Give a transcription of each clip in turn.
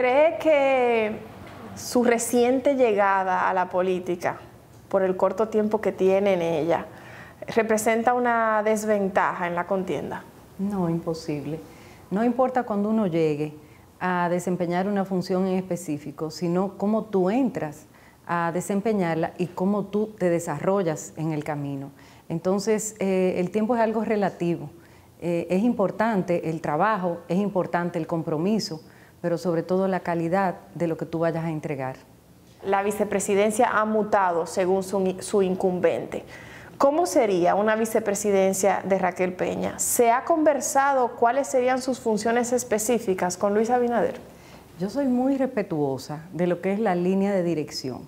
¿Cree que su reciente llegada a la política, por el corto tiempo que tiene en ella, representa una desventaja en la contienda? No, imposible. No importa cuando uno llegue a desempeñar una función en específico, sino cómo tú entras a desempeñarla y cómo tú te desarrollas en el camino. Entonces, eh, el tiempo es algo relativo. Eh, es importante el trabajo, es importante el compromiso, pero sobre todo la calidad de lo que tú vayas a entregar. La vicepresidencia ha mutado según su, incumbente. ¿Cómo sería una vicepresidencia de Raquel Peña? ¿Se ha conversado cuáles serían sus funciones específicas con Luis Abinader? Yo soy muy respetuosa de lo que es la línea de dirección.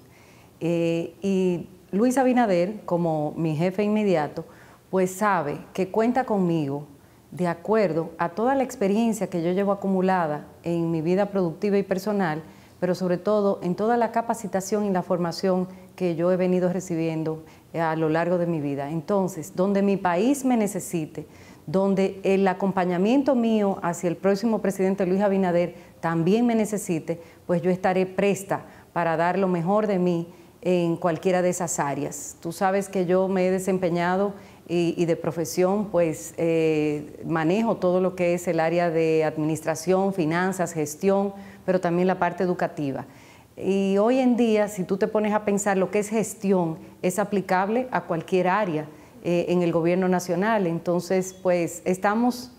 Eh, y Luis Abinader, como mi jefe inmediato, pues sabe que cuenta conmigo de acuerdo a toda la experiencia que yo llevo acumulada en mi vida productiva y personal, pero sobre todo en toda la capacitación y la formación que yo he venido recibiendo eh, a lo largo de mi vida. Entonces, donde mi país me necesite, donde el acompañamiento mío hacia el próximo presidente Luis Abinader también me necesite, pues yo estaré presta para dar lo mejor de mí en cualquiera de esas áreas. Tú sabes que yo me he desempeñado y, de profesión, pues eh, manejo todo lo que es el área de administración, finanzas, gestión, pero también la parte educativa. Y hoy en día, si tú te pones a pensar lo que es gestión, es aplicable a cualquier área eh, en el gobierno nacional. Entonces, pues estamos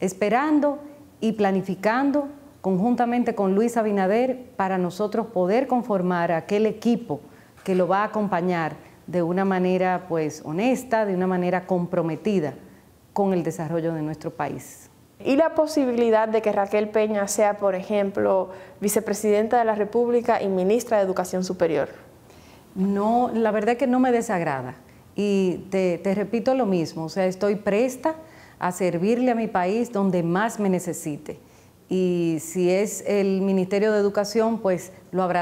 esperando y planificando conjuntamente con Luis Abinader para nosotros poder conformar aquel equipo que lo va a acompañar de una manera pues honesta, de una manera comprometida con el desarrollo de nuestro país. Y la posibilidad de que Raquel Peña sea, por ejemplo, vicepresidenta de la República y ministra de Educación Superior. No, la verdad es que no me desagrada. Y te, repito lo mismo, o sea, estoy presta a servirle a mi país donde más me necesite. Y si es el Ministerio de Educación, pues lo,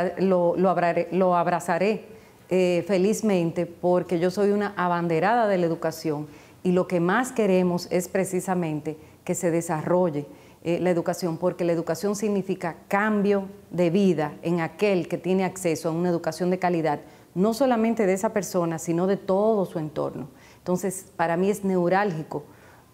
lo abrazaré eh, felizmente porque yo soy una abanderada de la educación y lo que más queremos es precisamente que se desarrolle eh, la educación, porque la educación significa cambio de vida en aquel que tiene acceso a una educación de calidad, no solamente de esa persona, sino de todo su entorno. Entonces, para mí es neurálgico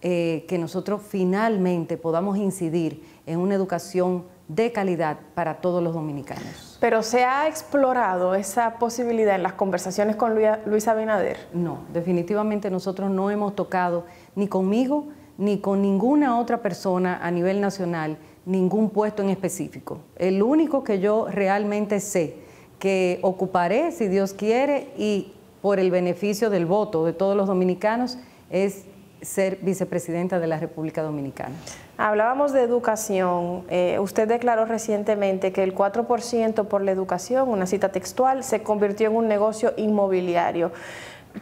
eh, que nosotros finalmente podamos incidir en una educación de calidad para todos los dominicanos. Pero ¿se ha explorado esa posibilidad en las conversaciones con Luisa Abinader? No, definitivamente nosotros no hemos tocado ni conmigo ni con ninguna otra persona a nivel nacional ningún puesto en específico. El único que yo realmente sé que ocuparé, si Dios quiere, y por el beneficio del voto de todos los dominicanos, es ser vicepresidenta de la República Dominicana. Hablábamos de educación. Eh, usted declaró recientemente que el 4% por la educación, una cita textual, se convirtió en un negocio inmobiliario.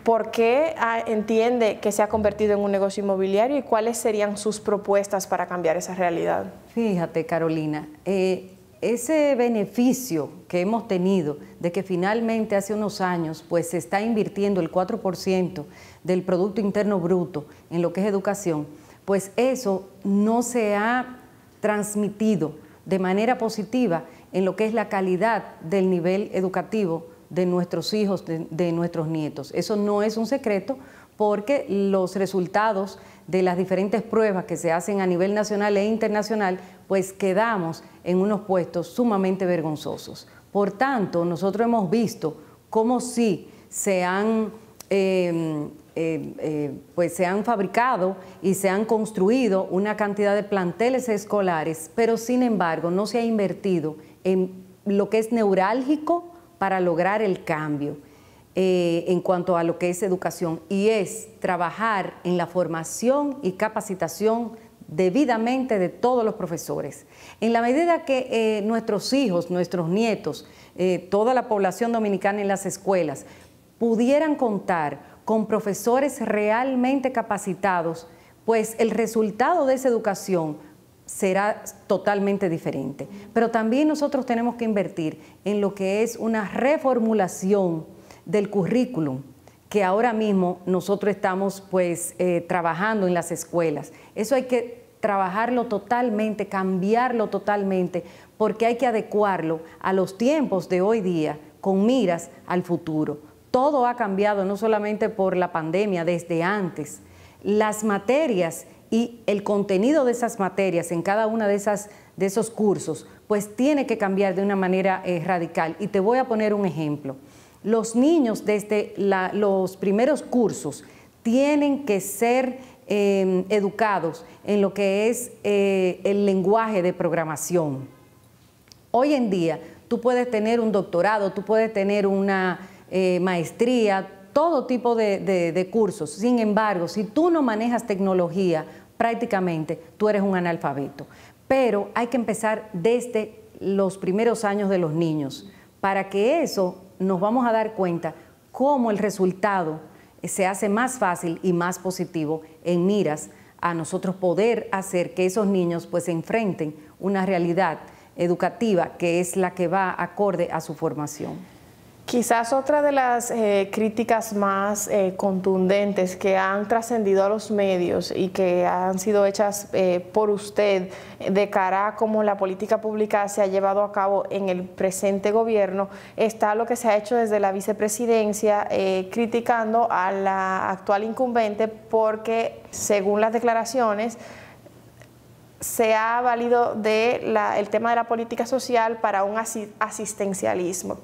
¿Por qué ah, entiende que se ha convertido en un negocio inmobiliario y cuáles serían sus propuestas para cambiar esa realidad? Fíjate, Carolina, eh, ese beneficio que hemos tenido de que finalmente hace unos años pues se está invirtiendo el 4% del Producto Interno Bruto en lo que es educación, pues eso no se ha transmitido de manera positiva en lo que es la calidad del nivel educativo de nuestros hijos, de, de nuestros nietos. Eso no es un secreto porque los resultados de las diferentes pruebas que se hacen a nivel nacional e internacional, pues quedamos en unos puestos sumamente vergonzosos. Por tanto, nosotros hemos visto cómo sí se han, em, em, em, pues se han fabricado y se han construido una cantidad de planteles escolares, pero sin embargo no se ha invertido en lo que es neurálgico para lograr el cambio eh, en cuanto a lo que es educación y es trabajar en la formación y capacitación debidamente de todos los profesores. En la medida que eh, nuestros hijos, nuestros nietos, eh, toda la población dominicana en las escuelas pudieran contar con profesores realmente capacitados, pues el resultado de esa educación será totalmente diferente. Pero también nosotros tenemos que invertir en lo que es una reformulación del currículum que ahora mismo nosotros estamos pues eh, trabajando en las escuelas. Eso hay que trabajarlo totalmente, cambiarlo totalmente, porque hay que adecuarlo a los tiempos de hoy día con miras al futuro. Todo ha cambiado, no solamente por la pandemia, desde antes. Las materias y el contenido de esas materias en cada una de, esas, de esos cursos, pues tiene que cambiar de una manera eh, radical. Y te voy a poner un ejemplo. Los niños desde los primeros cursos tienen que ser Em, educados en lo que es eh, el lenguaje de programación. Hoy en día tú puedes tener un doctorado, tú puedes tener una eh, maestría, todo tipo de cursos. Sin embargo, si tú no manejas tecnología, prácticamente tú eres un analfabeto. Pero hay que empezar desde los primeros años de los niños para que eso nos vamos a dar cuenta cómo el resultado se hace más fácil y más positivo en miras a nosotros poder hacer que esos niños pues enfrenten una realidad educativa que es la que va acorde a su formación. Quizás otra de las eh, críticas más eh, contundentes que han trascendido a los medios y que han sido hechas eh, por usted de cara a cómo la política pública se ha llevado a cabo en el presente gobierno está lo que se ha hecho desde la vicepresidencia criticando a la actual incumbente porque según las declaraciones se ha valido la el tema de la política social para un asistencialismo.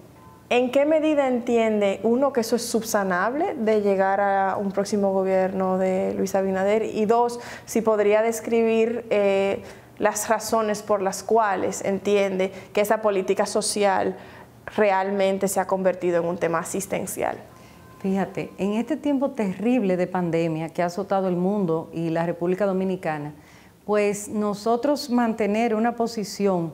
¿En qué medida entiende uno que eso es subsanable de llegar a un próximo gobierno de Luis Abinader? Y dos, si podría describir eh, las razones por las cuales entiende que esa política social realmente se ha convertido en un tema asistencial. Fíjate, en este tiempo terrible de pandemia que ha azotado el mundo y la República Dominicana, pues nosotros mantener una posición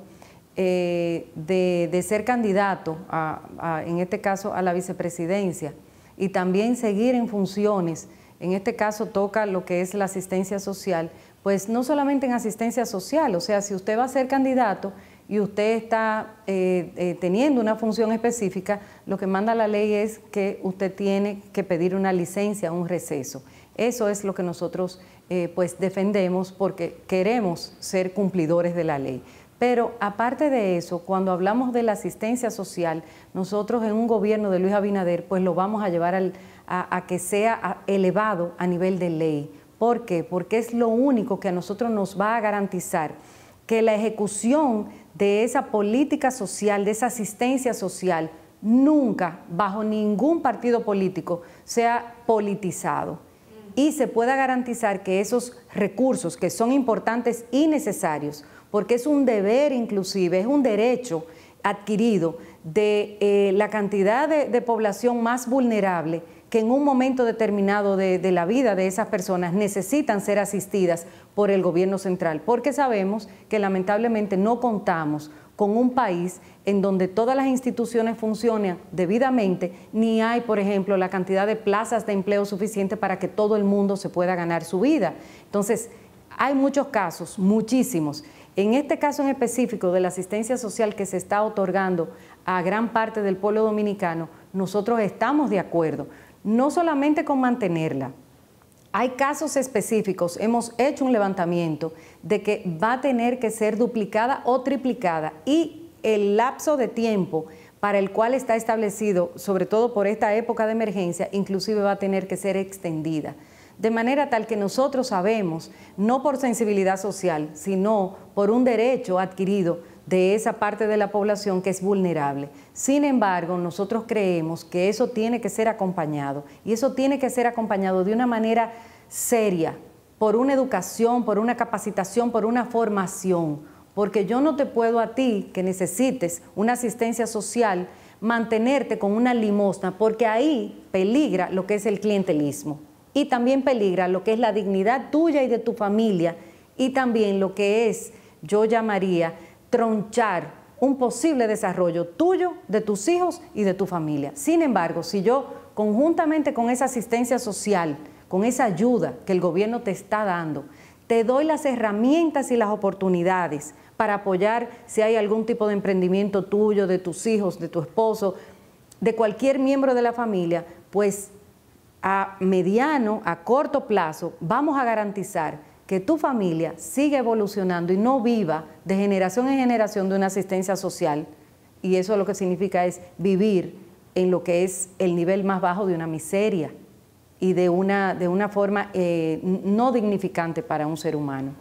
eh, de, ser candidato, a, en este caso a la vicepresidencia, y también seguir en funciones, en este caso toca lo que es la asistencia social, pues no solamente en asistencia social, o sea, si usted va a ser candidato y usted está eh, eh, teniendo una función específica, lo que manda la ley es que usted tiene que pedir una licencia, un receso. Eso es lo que nosotros pues defendemos porque queremos ser cumplidores de la ley. Pero aparte de eso, cuando hablamos de la asistencia social, nosotros en un gobierno de Luis Abinader, pues lo vamos a llevar a, a, que sea elevado a nivel de ley. ¿Por qué? Porque es lo único que a nosotros nos va a garantizar que la ejecución de esa política social, de esa asistencia social, nunca, bajo ningún partido político, sea politizado y se pueda garantizar que esos recursos que son importantes y necesarios porque es un deber inclusive, es un derecho adquirido de eh, la cantidad de, población más vulnerable que en un momento determinado de, de la vida de esas personas necesitan ser asistidas por el gobierno central, porque sabemos que lamentablemente no contamos con un país en donde todas las instituciones funcionan debidamente, ni hay, por ejemplo, la cantidad de plazas de empleo suficiente para que todo el mundo se pueda ganar su vida. Entonces, hay muchos casos, muchísimos, en este caso en específico de la asistencia social que se está otorgando a gran parte del pueblo dominicano, nosotros estamos de acuerdo, no solamente con mantenerla, hay casos específicos, hemos hecho un levantamiento de que va a tener que ser duplicada o triplicada y el lapso de tiempo para el cual está establecido, sobre todo por esta época de emergencia, inclusive va a tener que ser extendida de manera tal que nosotros sabemos, no por sensibilidad social, sino por un derecho adquirido de esa parte de la población que es vulnerable. Sin embargo, nosotros creemos que eso tiene que ser acompañado y eso tiene que ser acompañado de una manera seria, por una educación, por una capacitación, por una formación, porque yo no te puedo a ti que necesites una asistencia social mantenerte con una limosna, porque ahí peligra lo que es el clientelismo y también peligra lo que es la dignidad tuya y de tu familia y también lo que es, yo llamaría, tronchar un posible desarrollo tuyo, de tus hijos y de tu familia. Sin embargo, si yo conjuntamente con esa asistencia social, con esa ayuda que el gobierno te está dando, te doy las herramientas y las oportunidades para apoyar si hay algún tipo de emprendimiento tuyo, de tus hijos, de tu esposo, de cualquier miembro de la familia, pues a mediano, a corto plazo, vamos a garantizar que tu familia siga evolucionando y no viva de generación en generación de una asistencia social. Y eso lo que significa es vivir en lo que es el nivel más bajo de una miseria y de una, forma eh, no dignificante para un ser humano.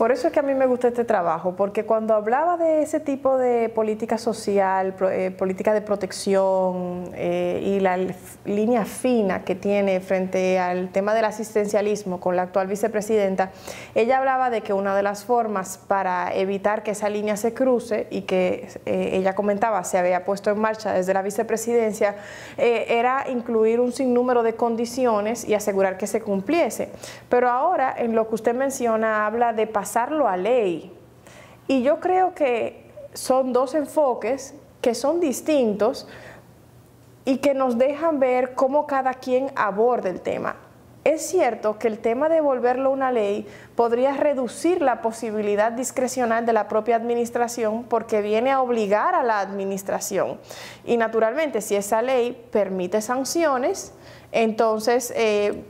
Por eso es que a mí me gusta este trabajo, porque cuando hablaba de ese tipo de política social, eh, política de protección eh, y la línea fina que tiene frente al tema del asistencialismo con la actual vicepresidenta, ella hablaba de que una de las formas para evitar que esa línea se cruce y que eh, ella comentaba se había puesto en marcha desde la vicepresidencia, era incluir un sinnúmero de condiciones y asegurar que se cumpliese. Pero ahora, en lo que usted menciona, habla de pasar pasarlo a ley. Y yo creo que son dos enfoques que son distintos y que nos dejan ver cómo cada quien aborda el tema. Es cierto que el tema de volverlo una ley podría reducir la posibilidad discrecional de la propia administración porque viene a obligar a la administración. Y naturalmente, si esa ley permite sanciones, entonces eh,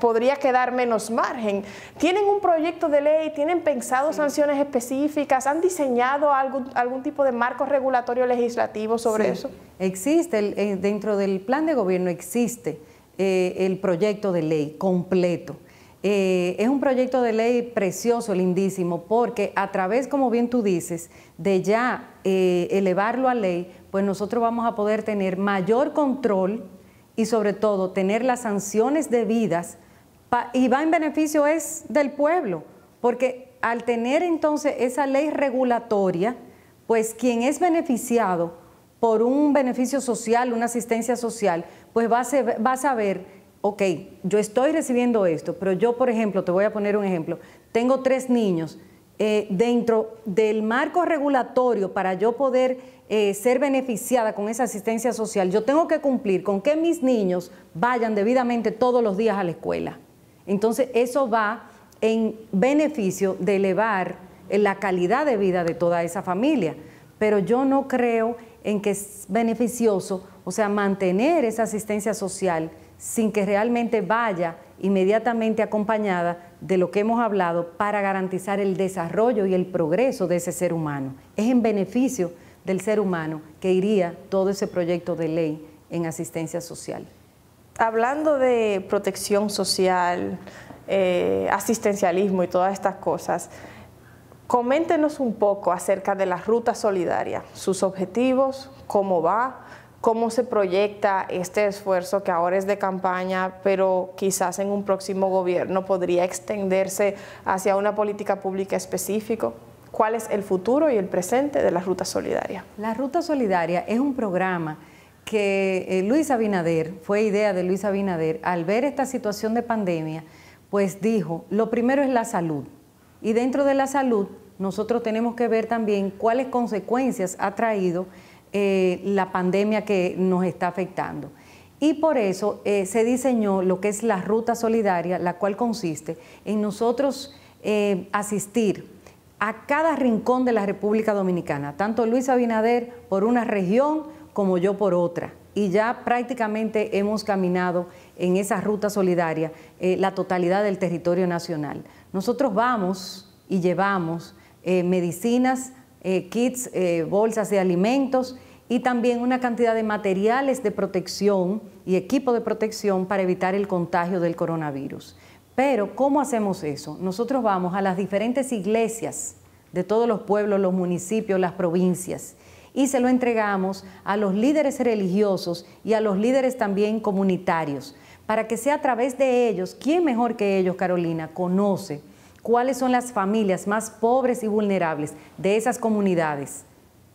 podría quedar menos margen. ¿Tienen un proyecto de ley? ¿Tienen pensado sanciones específicas? ¿Han diseñado algún, algún tipo de marco regulatorio legislativo sobre eso? Existe, eh, dentro del plan de gobierno existe eh, el proyecto de ley completo. Eh, es un proyecto de ley precioso, lindísimo, porque a través, como bien tú dices, de ya elevarlo a ley, pues nosotros vamos a poder tener mayor control y sobre todo tener las sanciones debidas y va en beneficio es del pueblo, porque al tener entonces esa ley regulatoria, pues quien es beneficiado por un beneficio social, una asistencia social, pues va a, va a saber, ok, yo estoy recibiendo esto, pero yo, por ejemplo, te voy a poner un ejemplo, tengo tres niños, eh, dentro del marco regulatorio para yo poder eh, ser beneficiada con esa asistencia social, yo tengo que cumplir con que mis niños vayan debidamente todos los días a la escuela. Entonces, eso va en beneficio de elevar eh, la calidad de vida de toda esa familia. Pero yo no creo en que es beneficioso, o sea, mantener esa asistencia social sin que realmente vaya inmediatamente acompañada de lo que hemos hablado para garantizar el desarrollo y el progreso de ese ser humano. Es en beneficio del ser humano que iría todo ese proyecto de ley en asistencia social. Hablando de protección social, eh, asistencialismo y todas estas cosas, coméntenos un poco acerca de la ruta solidaria, sus objetivos, cómo va, cómo se proyecta este esfuerzo que ahora es de campaña, pero quizás en un próximo gobierno podría extenderse hacia una política pública específica cuál es el futuro y el presente de la Ruta Solidaria. La Ruta Solidaria es un programa que eh, Luis Abinader, fue idea de Luis Abinader, al ver esta situación de pandemia, pues dijo, lo primero es la salud. Y dentro de la salud, nosotros tenemos que ver también cuáles consecuencias ha traído eh, la pandemia que nos está afectando. Y por eso eh, se diseñó lo que es la ruta solidaria, la cual consiste en nosotros asistir a cada rincón de la República Dominicana, tanto Luis Abinader por una región como yo por otra. Y ya prácticamente hemos caminado en esa ruta solidaria eh, la totalidad del territorio nacional. Nosotros vamos y llevamos eh, medicinas, eh, kits, bolsas de alimentos y también una cantidad de materiales de protección y equipo de protección para evitar el contagio del coronavirus. Pero, ¿cómo hacemos eso? Nosotros vamos a las diferentes iglesias de todos los pueblos, los municipios, las provincias, y se lo entregamos a los líderes religiosos y a los líderes también comunitarios, para que sea a través de ellos, ¿quién mejor que ellos, Carolina, conoce cuáles son las familias más pobres y vulnerables de esas comunidades?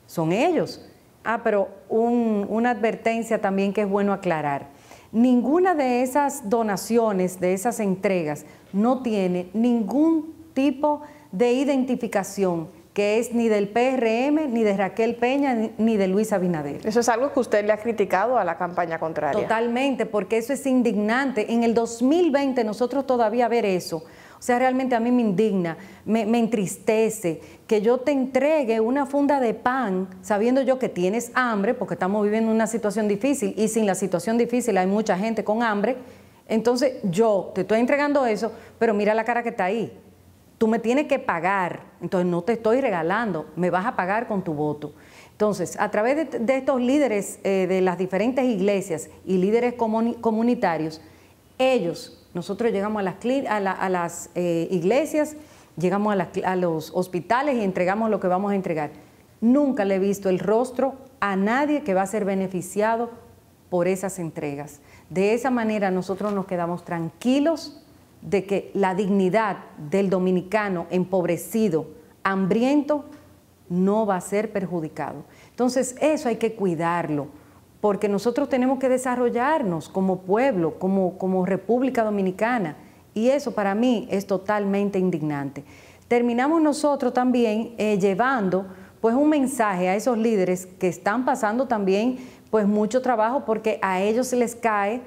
Son ellos. Ah, pero una advertencia también que es bueno aclarar. Ninguna de esas donaciones, de esas entregas, no tiene ningún tipo de identificación que es ni del PRM, ni de Raquel Peña, ni de Luis Abinader. Eso es algo que usted le ha criticado a la campaña contraria. Totalmente, porque eso es indignante. En el 2020 nosotros todavía ver eso o sea, realmente a mí me indigna, me, entristece que yo te entregue una funda de pan sabiendo yo que tienes hambre, porque estamos viviendo una situación difícil y sin la situación difícil hay mucha gente con hambre. Entonces yo te estoy entregando eso, pero mira la cara que está ahí. Tú me tienes que pagar, entonces no te estoy regalando, me vas a pagar con tu voto. Entonces, a través de, estos líderes eh, de las diferentes iglesias y líderes comunitarios, ellos nosotros llegamos a las, eh, iglesias, llegamos a los hospitales y entregamos lo que vamos a entregar. Nunca le he visto el rostro a nadie que va a ser beneficiado por esas entregas. De esa manera nosotros nos quedamos tranquilos de que la dignidad del dominicano empobrecido, hambriento, no va a ser perjudicado. Entonces eso hay que cuidarlo porque nosotros tenemos que desarrollarnos como pueblo, como, como República Dominicana, y eso para mí es totalmente indignante. Terminamos nosotros también eh, llevando pues un mensaje a esos líderes que están pasando también pues mucho trabajo porque a ellos les cae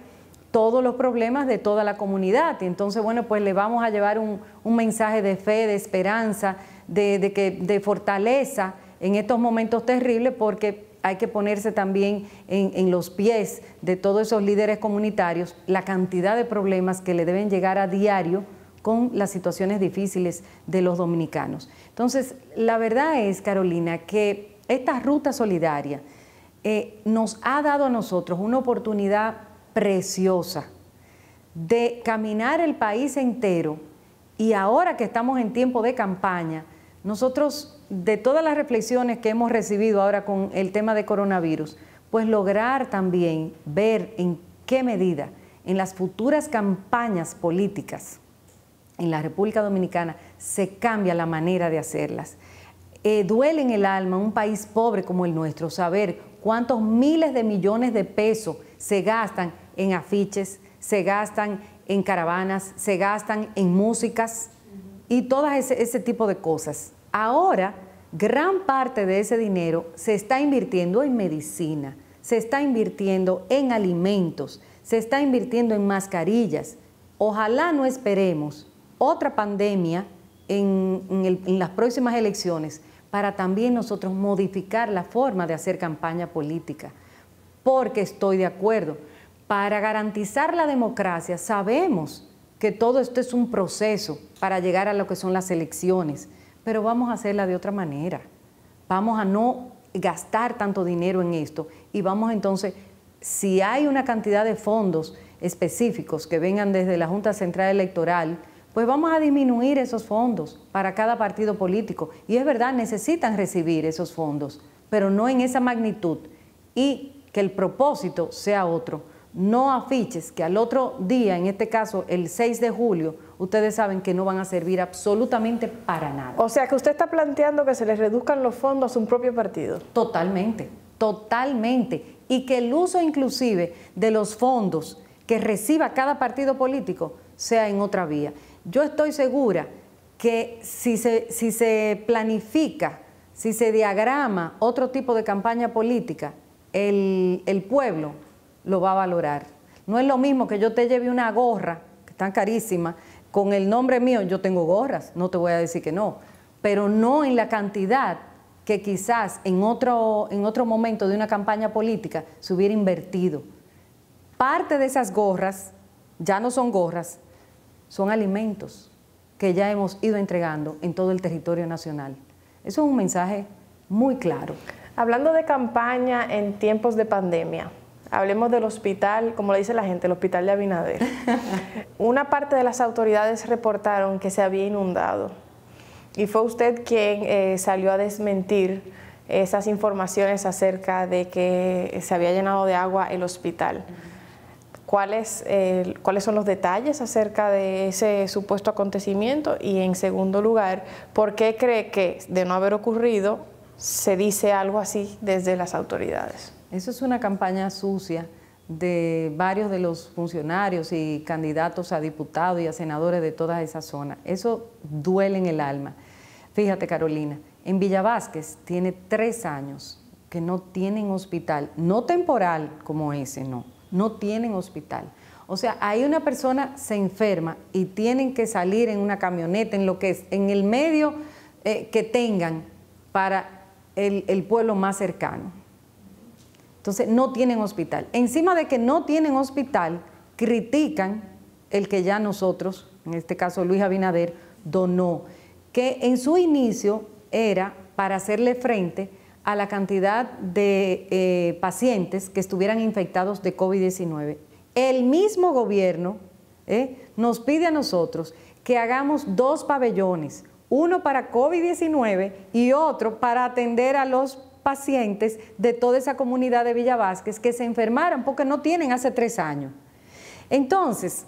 todos los problemas de toda la comunidad. Y entonces, bueno, pues le vamos a llevar un, mensaje de fe, de esperanza, de, de, que, de fortaleza en estos momentos terribles porque hay que ponerse también en, los pies de todos esos líderes comunitarios la cantidad de problemas que le deben llegar a diario con las situaciones difíciles de los dominicanos. Entonces, la verdad es, Carolina, que esta ruta solidaria eh, nos ha dado a nosotros una oportunidad preciosa de caminar el país entero y ahora que estamos en tiempo de campaña, nosotros, de todas las reflexiones que hemos recibido ahora con el tema de coronavirus, pues lograr también ver en qué medida en las futuras campañas políticas en la República Dominicana se cambia la manera de hacerlas. Eh, duele en el alma un país pobre como el nuestro saber cuántos miles de millones de pesos se gastan en afiches, se gastan en caravanas, se gastan en músicas, y todas ese, tipo de cosas. Ahora, gran parte de ese dinero se está invirtiendo en medicina, se está invirtiendo en alimentos, se está invirtiendo en mascarillas. Ojalá no esperemos otra pandemia en, en, las próximas elecciones para también nosotros modificar la forma de hacer campaña política, porque estoy de acuerdo. Para garantizar la democracia sabemos que todo esto es un proceso para llegar a lo que son las elecciones, pero vamos a hacerla de otra manera. Vamos a no gastar tanto dinero en esto y vamos entonces, si hay una cantidad de fondos específicos que vengan desde la Junta Central Electoral, pues vamos a disminuir esos fondos para cada partido político. Y es verdad, necesitan recibir esos fondos, pero no en esa magnitud y que el propósito sea otro no afiches que al otro día, en este caso el 6 de julio, ustedes saben que no van a servir absolutamente para nada. O sea que usted está planteando que se les reduzcan los fondos a su propio partido. Totalmente, totalmente. Y que el uso inclusive de los fondos que reciba cada partido político sea en otra vía. Yo estoy segura que si se, si se planifica, si se diagrama otro tipo de campaña política, el, el pueblo lo va a valorar. No es lo mismo que yo te lleve una gorra, que carísima carísima con el nombre mío, yo tengo gorras, no te voy a decir que no, pero no en la cantidad que quizás en otro, en otro momento de una campaña política se hubiera invertido. Parte de esas gorras ya no son gorras, son alimentos que ya hemos ido entregando en todo el territorio nacional. Eso es un mensaje muy claro. Hablando de campaña en tiempos de pandemia, Hablemos del hospital, como le dice la gente, el hospital de Abinader. Una parte de las autoridades reportaron que se había inundado y fue usted quien eh, salió a desmentir esas informaciones acerca de que se había llenado de agua el hospital. ¿Cuáles, eh, ¿Cuáles son los detalles acerca de ese supuesto acontecimiento? Y en segundo lugar, ¿por qué cree que de no haber ocurrido se dice algo así desde las autoridades? Eso es una campaña sucia de varios de los funcionarios y candidatos a diputados y a senadores de toda esa zona. Eso duele en el alma. Fíjate, Carolina, en Villa tiene tres años que no tienen hospital, no temporal como ese, no, no tienen hospital. O sea, hay una persona se enferma y tienen que salir en una camioneta, en lo que es, en el medio eh, que tengan para el pueblo más cercano. Entonces no tienen hospital. Encima de que no tienen hospital, critican el que ya nosotros, en este caso Luis Abinader, donó, que en su inicio era para hacerle frente a la cantidad de eh, pacientes que estuvieran infectados de COVID-19. El mismo gobierno ¿eh? nos pide a nosotros que hagamos dos pabellones, uno para COVID-19 y otro para atender a los pacientes de toda esa comunidad de Villa que se enfermaron porque no tienen hace tres años. Entonces,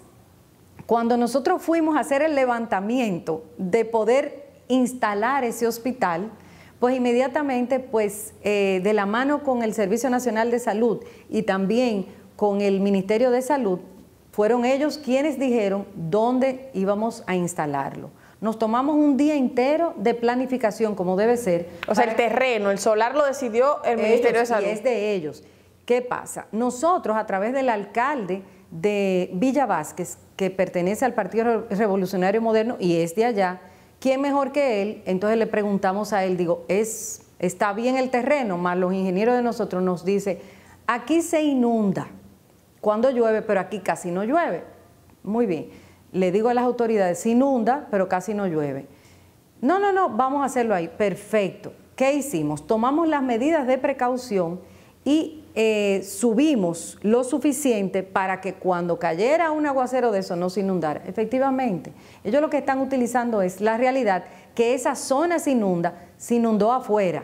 cuando nosotros fuimos a hacer el levantamiento de poder instalar ese hospital, pues inmediatamente, pues eh, de la mano con el Servicio Nacional de Salud y también con el Ministerio de Salud, fueron ellos quienes dijeron dónde íbamos a instalarlo. Nos tomamos un día entero de planificación, como debe ser. O sea, el terreno, el solar lo decidió el Ministerio de Salud. Y es de ellos. ¿Qué pasa? Nosotros, a través del alcalde de Villa Vázquez, que pertenece al Partido Revolucionario Moderno y es de allá, ¿quién mejor que él? Entonces le preguntamos a él, digo, ¿es, ¿está bien el terreno? Más los ingenieros de nosotros nos dicen, aquí se inunda cuando llueve, pero aquí casi no llueve. Muy bien le digo a las autoridades, se inunda, pero casi no llueve. No, no, no, vamos a hacerlo ahí. Perfecto. ¿Qué hicimos? Tomamos las medidas de precaución y eh, subimos lo suficiente para que cuando cayera un aguacero de eso no se inundara. Efectivamente, ellos lo que están utilizando es la realidad que esa zona se inunda, se inundó afuera,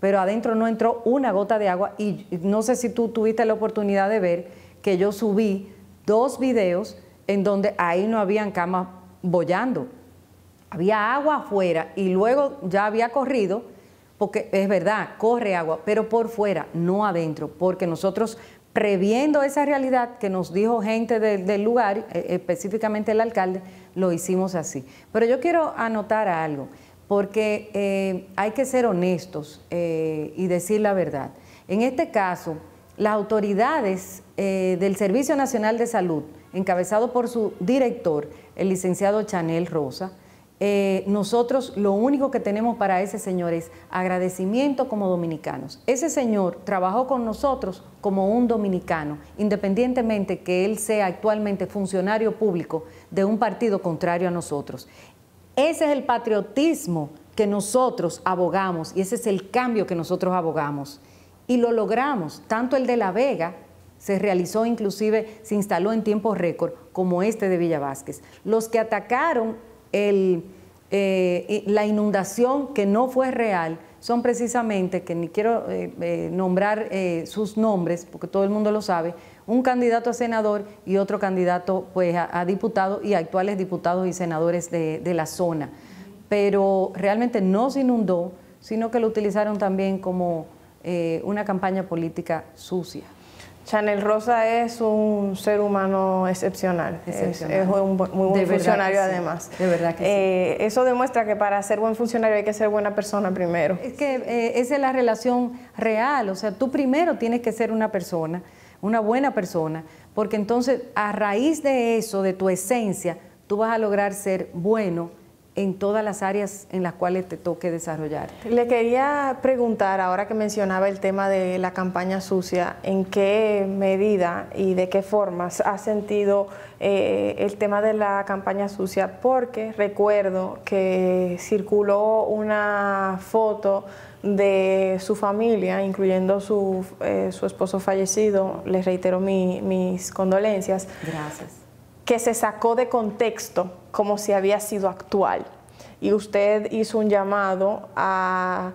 pero adentro no entró una gota de agua y no sé si tú tuviste la oportunidad de ver que yo subí dos videos en donde ahí no habían camas bollando. Había agua afuera y luego ya había corrido, porque es verdad, corre agua, pero por fuera, no adentro, porque nosotros previendo esa realidad que nos dijo gente del lugar, e, específicamente el alcalde, lo hicimos así. Pero yo quiero anotar algo, porque eh, hay que ser honestos eh, y decir la verdad. En este caso, las autoridades eh, del Servicio Nacional de Salud, encabezado por su director, el licenciado Chanel Rosa, eh, nosotros lo único que tenemos para ese señor es agradecimiento como dominicanos. Ese señor trabajó con nosotros como un dominicano, independientemente que él sea actualmente funcionario público de un partido contrario a nosotros. Ese es el patriotismo que nosotros abogamos y ese es el cambio que nosotros abogamos. Y lo logramos, tanto el de La Vega se realizó inclusive, se instaló en tiempo récord, como este de Villa Vázquez. Los que atacaron eh, la inundación que no fue real son precisamente, que ni quiero eh, eh, nombrar sus nombres, porque todo el mundo lo sabe, un candidato a senador y otro candidato pues, a, diputado y actuales diputados y senadores de la zona. Pero realmente no se inundó, sino que lo utilizaron también como una campaña política sucia. Chanel Rosa es un ser humano excepcional, Es, un muy buen funcionario además. De verdad que eh, Eso demuestra que para ser buen funcionario hay que ser buena persona primero. Es que eh, esa es la relación real, o sea, tú primero tienes que ser una persona, una buena persona, porque entonces a raíz de eso, de tu esencia, tú vas a lograr ser bueno, en todas las áreas en las cuales te toque desarrollar. Le quería preguntar, ahora que mencionaba el tema de la campaña sucia, ¿en qué medida y de qué formas ha sentido eh, el tema de la campaña sucia? Porque recuerdo que circuló una foto de su familia, incluyendo su, eh, su esposo fallecido, les reitero mis condolencias. Gracias que se sacó de contexto como si había sido actual. Y usted hizo un llamado a,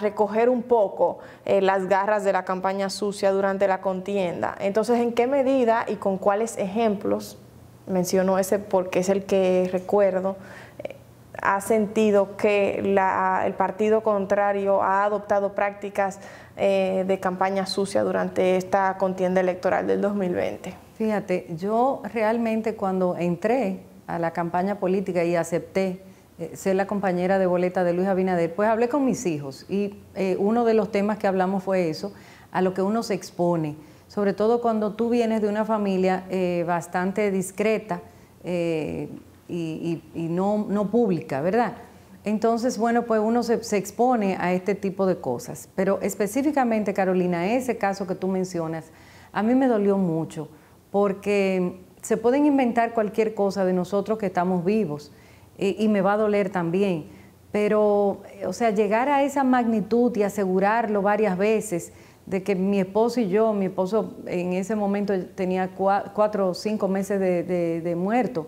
recoger un poco eh, las garras de la campaña sucia durante la contienda. Entonces, ¿en qué medida y con cuáles ejemplos, mencionó ese porque es el que recuerdo, eh, ha sentido que el partido contrario ha adoptado prácticas eh, de campaña sucia durante esta contienda electoral del 2020? Fíjate, yo realmente cuando entré a la campaña política y acepté eh, ser la compañera de boleta de Luis Abinader, pues hablé con mis hijos y eh, uno de los temas que hablamos fue eso, a lo que uno se expone, sobre todo cuando tú vienes de una familia eh, bastante discreta y, no, pública, ¿verdad? Entonces, bueno, pues uno se, se expone a este tipo de cosas. Pero específicamente, Carolina, ese caso que tú mencionas, a mí me dolió mucho porque se pueden inventar cualquier cosa de nosotros que estamos vivos y, me va a doler también. Pero, o sea, llegar a esa magnitud y asegurarlo varias veces de que mi esposo y yo, mi esposo en ese momento tenía cuatro o cinco meses de, muerto,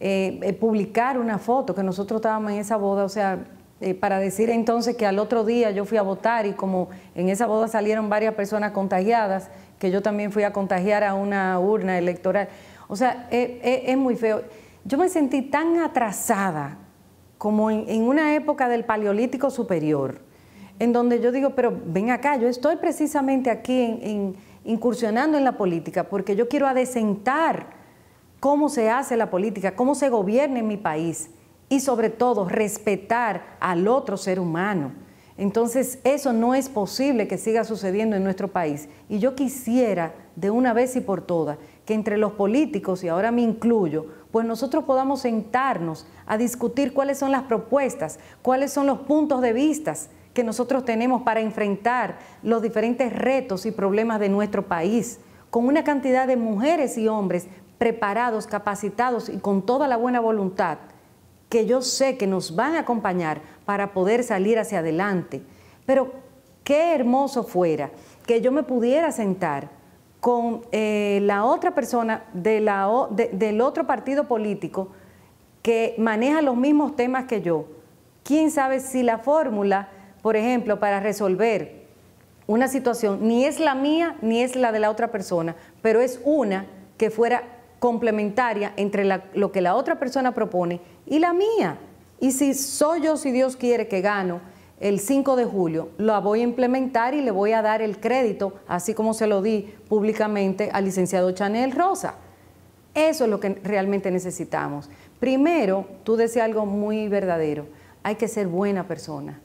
eh, eh, publicar una foto que nosotros estábamos en esa boda, o sea, eh, para decir entonces que al otro día yo fui a votar y como en esa boda salieron varias personas contagiadas, que yo también fui a contagiar a una urna electoral. O sea, e, e, es, muy feo. Yo me sentí tan atrasada como en, una época del Paleolítico Superior, en donde yo digo, pero ven acá, yo estoy precisamente aquí incursionando en la política porque yo quiero adecentar cómo se hace la política, cómo se gobierna en mi país y sobre todo respetar al otro ser humano. Entonces, eso no es posible que siga sucediendo en nuestro país. Y yo quisiera, de una vez y por todas, que entre los políticos, y ahora me incluyo, pues nosotros podamos sentarnos a discutir cuáles son las propuestas, cuáles son los puntos de vista que nosotros tenemos para enfrentar los diferentes retos y problemas de nuestro país, con una cantidad de mujeres y hombres preparados, capacitados y con toda la buena voluntad que yo sé que nos van a acompañar para poder salir hacia adelante. Pero qué hermoso fuera que yo me pudiera sentar con eh, la otra persona del otro partido político que maneja los mismos temas que yo. ¿Quién sabe si la fórmula, por ejemplo, para resolver una situación ni es la mía ni es la de la otra persona, pero es una que fuera complementaria entre lo que la otra persona propone y la mía. Y si soy yo, si Dios quiere que gano el 5 de julio, la voy a implementar y le voy a dar el crédito, así como se lo di públicamente al licenciado Chanel Rosa. Eso es lo que realmente necesitamos. Primero, tú decías algo muy verdadero, hay que ser buena persona.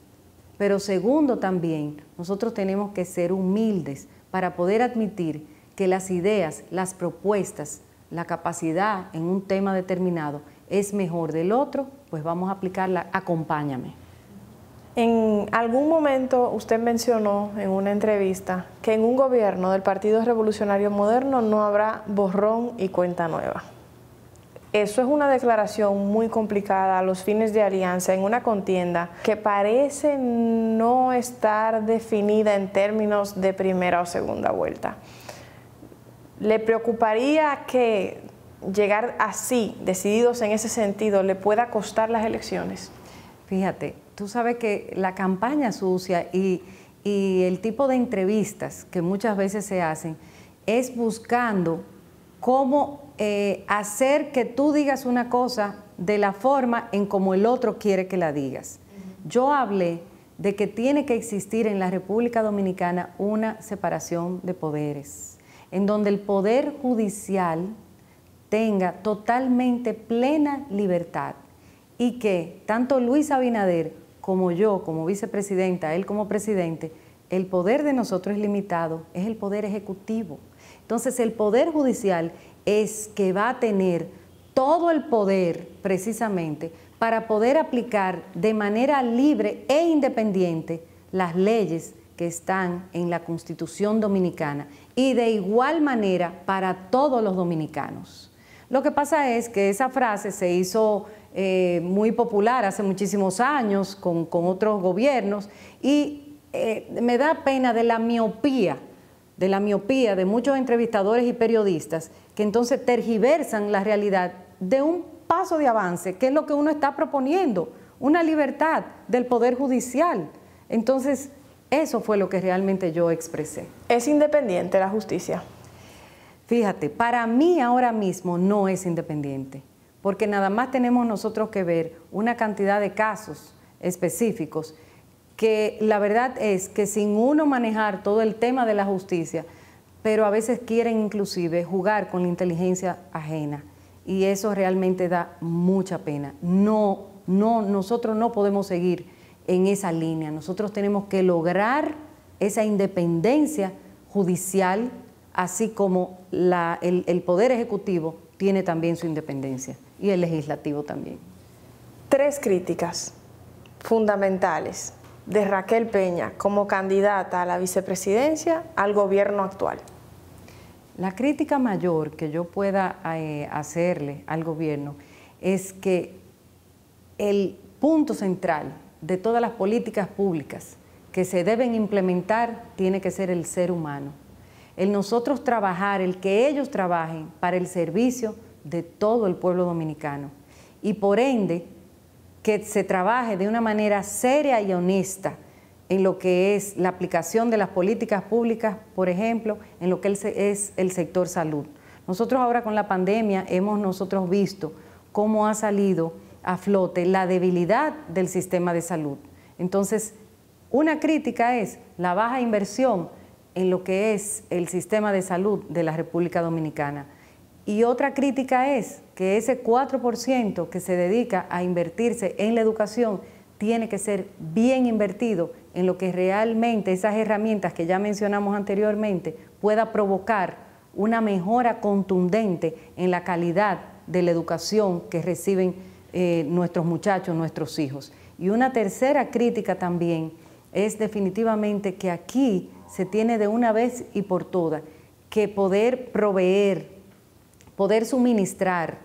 Pero segundo también, nosotros tenemos que ser humildes para poder admitir que las ideas, las propuestas, la capacidad en un tema determinado es mejor del otro, pues vamos a aplicarla, acompáñame. En algún momento usted mencionó en una entrevista que en un gobierno del Partido Revolucionario Moderno no habrá borrón y cuenta nueva. Eso es una declaración muy complicada a los fines de alianza en una contienda que parece no estar definida en términos de primera o segunda vuelta. ¿Le preocuparía que llegar así, decididos en ese sentido, le pueda costar las elecciones? Fíjate, tú sabes que la campaña sucia y, el tipo de entrevistas que muchas veces se hacen es buscando cómo eh, hacer que tú digas una cosa de la forma en como el otro quiere que la digas. Yo hablé de que tiene que existir en la República Dominicana una separación de poderes en donde el Poder Judicial tenga totalmente plena libertad y que tanto Luis Abinader como yo, como vicepresidenta, él como presidente, el poder de nosotros es limitado, es el poder ejecutivo. Entonces el poder judicial es que va a tener todo el poder precisamente para poder aplicar de manera libre e independiente las leyes que están en la Constitución Dominicana y de igual manera para todos los dominicanos. Lo que pasa es que esa frase se hizo eh, muy popular hace muchísimos años con, otros gobiernos y eh, me da pena de la miopía, de la miopía de muchos entrevistadores y periodistas que entonces tergiversan la realidad de un paso de avance, que es lo que uno está proponiendo, una libertad del Poder Judicial. Entonces, eso fue lo que realmente yo expresé. ¿Es independiente la justicia? Fíjate, para mí ahora mismo no es independiente, porque nada más tenemos nosotros que ver una cantidad de casos específicos que la verdad es que sin uno manejar todo el tema de la justicia, pero a veces quieren inclusive jugar con la inteligencia ajena y eso realmente da mucha pena. No, no, nosotros no podemos seguir en esa línea. Nosotros tenemos que lograr esa independencia judicial, así como el, Poder Ejecutivo tiene también su independencia y el Legislativo también. Tres críticas fundamentales de Raquel Peña como candidata a la vicepresidencia al gobierno actual? La crítica mayor que yo pueda eh, hacerle al gobierno es que el punto central de todas las políticas públicas que se deben implementar tiene que ser el ser humano. El nosotros trabajar, el que ellos trabajen para el servicio de todo el pueblo dominicano. Y por ende, que se trabaje de una manera seria y honesta en lo que es la aplicación de las políticas públicas, por ejemplo, en lo que es el sector salud. Nosotros ahora con la pandemia hemos nosotros visto cómo ha salido a flote la debilidad del sistema de salud. Entonces, una crítica es la baja inversión en lo que es el sistema de salud de la República Dominicana. Y otra crítica es que ese 4% que se dedica a invertirse en la educación tiene que ser bien invertido en lo que realmente esas herramientas que ya mencionamos anteriormente pueda provocar una mejora contundente en la calidad de la educación que reciben eh, nuestros muchachos, nuestros hijos. Y una tercera crítica también es definitivamente que aquí se tiene de una vez y por todas que poder proveer, poder suministrar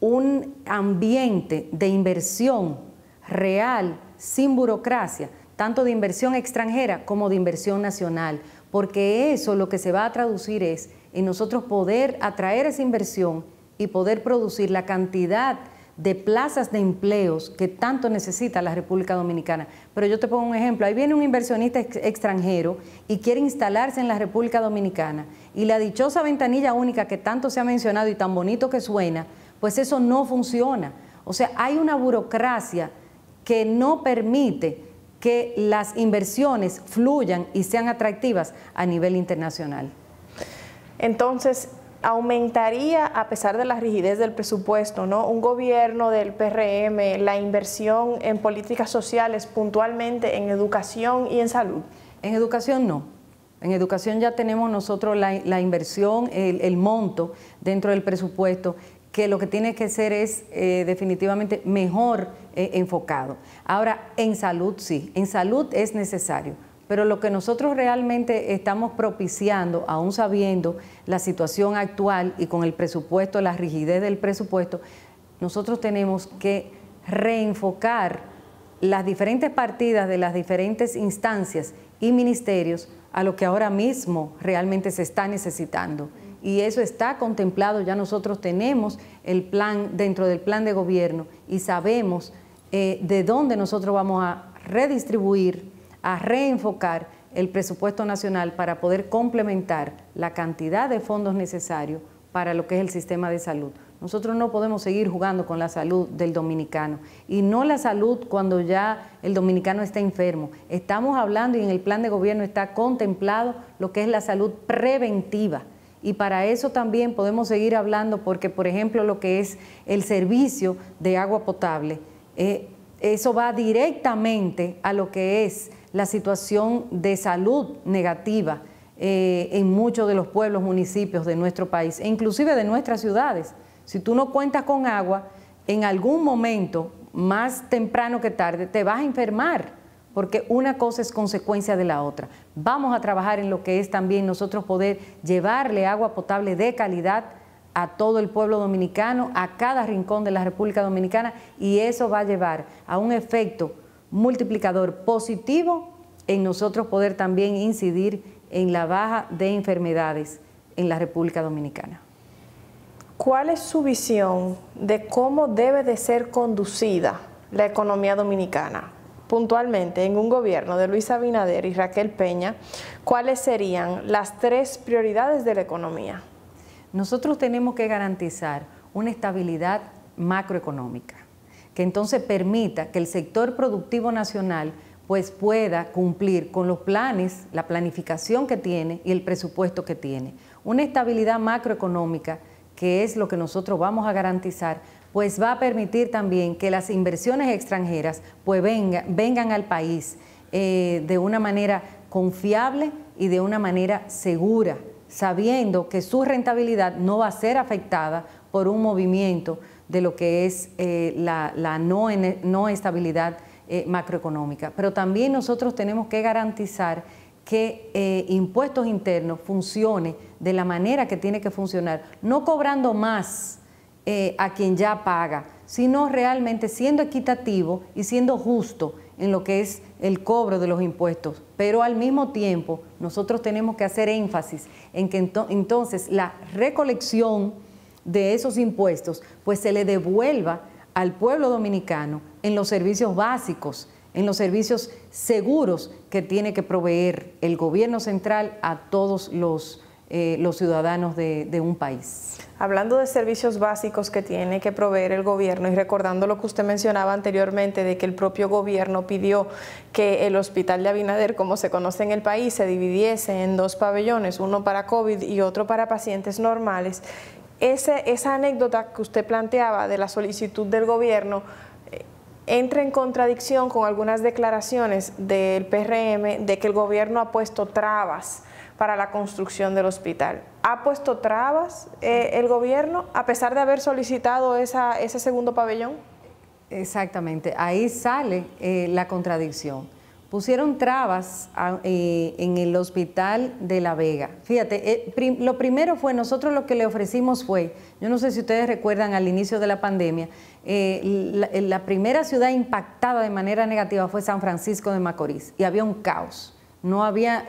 un ambiente de inversión real, sin burocracia, tanto de inversión extranjera como de inversión nacional, porque eso lo que se va a traducir es en nosotros poder atraer esa inversión y poder producir la cantidad de plazas de empleos que tanto necesita la República Dominicana. Pero yo te pongo un ejemplo, ahí viene un inversionista extranjero y quiere instalarse en la República Dominicana y la dichosa ventanilla única que tanto se ha mencionado y tan bonito que suena, pues eso no funciona. O sea, hay una burocracia que no permite que las inversiones fluyan y sean atractivas a nivel internacional. Entonces, aumentaría, a pesar de la rigidez del presupuesto, ¿no? un gobierno del PRM, la inversión en políticas sociales, puntualmente en educación y en salud? En educación no. En educación ya tenemos nosotros la, inversión, el, monto dentro del presupuesto, que lo que tiene que ser es eh, definitivamente mejor eh, enfocado. Ahora, en salud sí, en salud es necesario pero lo que nosotros realmente estamos propiciando, aún sabiendo la situación actual y con el presupuesto, la rigidez del presupuesto, nosotros tenemos que reenfocar las diferentes partidas de las diferentes instancias y ministerios a lo que ahora mismo realmente se está necesitando. Y eso está contemplado, ya nosotros tenemos el plan dentro del plan de gobierno y sabemos eh, de dónde nosotros vamos a redistribuir a reenfocar el presupuesto nacional para poder complementar la cantidad de fondos necesarios para lo que es el sistema de salud. Nosotros no podemos seguir jugando con la salud del dominicano y no la salud cuando ya el dominicano está enfermo. Estamos hablando y en el plan de gobierno está contemplado lo que es la salud preventiva. Y para eso también podemos seguir hablando porque, por ejemplo, lo que es el servicio de agua potable, eh, eso va directamente a lo que es la situación de salud negativa eh, en muchos de los pueblos, municipios de nuestro país e inclusive de nuestras ciudades. Si tú no cuentas con agua, en algún momento, más temprano que tarde, te vas a enfermar, porque una cosa es consecuencia de la otra. Vamos a trabajar en lo que es también nosotros poder llevarle agua potable de calidad a todo el pueblo dominicano, a cada rincón de la República Dominicana, y eso va a llevar a un efecto multiplicador positivo en nosotros poder también incidir en la baja de enfermedades en la República Dominicana. ¿Cuál es su visión de cómo debe de ser conducida la economía dominicana? Puntualmente, en un gobierno de Luis Abinader y Raquel Peña, ¿cuáles serían las tres prioridades de la economía? Nosotros tenemos que garantizar una estabilidad macroeconómica que entonces permita que el sector productivo nacional pues pueda cumplir con los planes, la planificación que tiene y el presupuesto que tiene. Una estabilidad macroeconómica, que es lo que nosotros vamos a garantizar, pues va a permitir también que las inversiones extranjeras pues vengan al país eh, de una manera confiable y de una manera segura, sabiendo que su rentabilidad no va a ser afectada por un movimiento de lo que es eh, la, la, no, no estabilidad eh, macroeconómica. Pero también nosotros tenemos que garantizar que eh, impuestos internos funcione de la manera que tiene que funcionar, no cobrando más a quien ya paga, sino realmente siendo equitativo y siendo justo en lo que es el cobro de los impuestos, pero al mismo tiempo nosotros tenemos que hacer énfasis en que entonces la recolección de esos impuestos, pues se le devuelva al pueblo dominicano en los servicios básicos, en los servicios seguros que tiene que proveer el gobierno central a todos los eh, los ciudadanos de, de, un país. Hablando de servicios básicos que tiene que proveer el gobierno y recordando lo que usted mencionaba anteriormente de que el propio gobierno pidió que el hospital de Abinader, como se conoce en el país, se dividiese en dos pabellones, uno para COVID y otro para pacientes normales, esa anécdota que usted planteaba de la solicitud del gobierno eh, entra en contradicción con algunas declaraciones del PRM de que el gobierno ha puesto trabas para la construcción del hospital. ¿Ha puesto trabas eh, el gobierno a pesar de haber solicitado ese segundo pabellón? Exactamente, ahí sale eh, la contradicción pusieron trabas eh, en el hospital de La Vega. Fíjate, eh, lo primero fue, nosotros lo que le ofrecimos fue, yo no sé si ustedes recuerdan al inicio de la pandemia, eh, la, primera ciudad impactada de manera negativa fue San Francisco de Macorís y había un caos, no había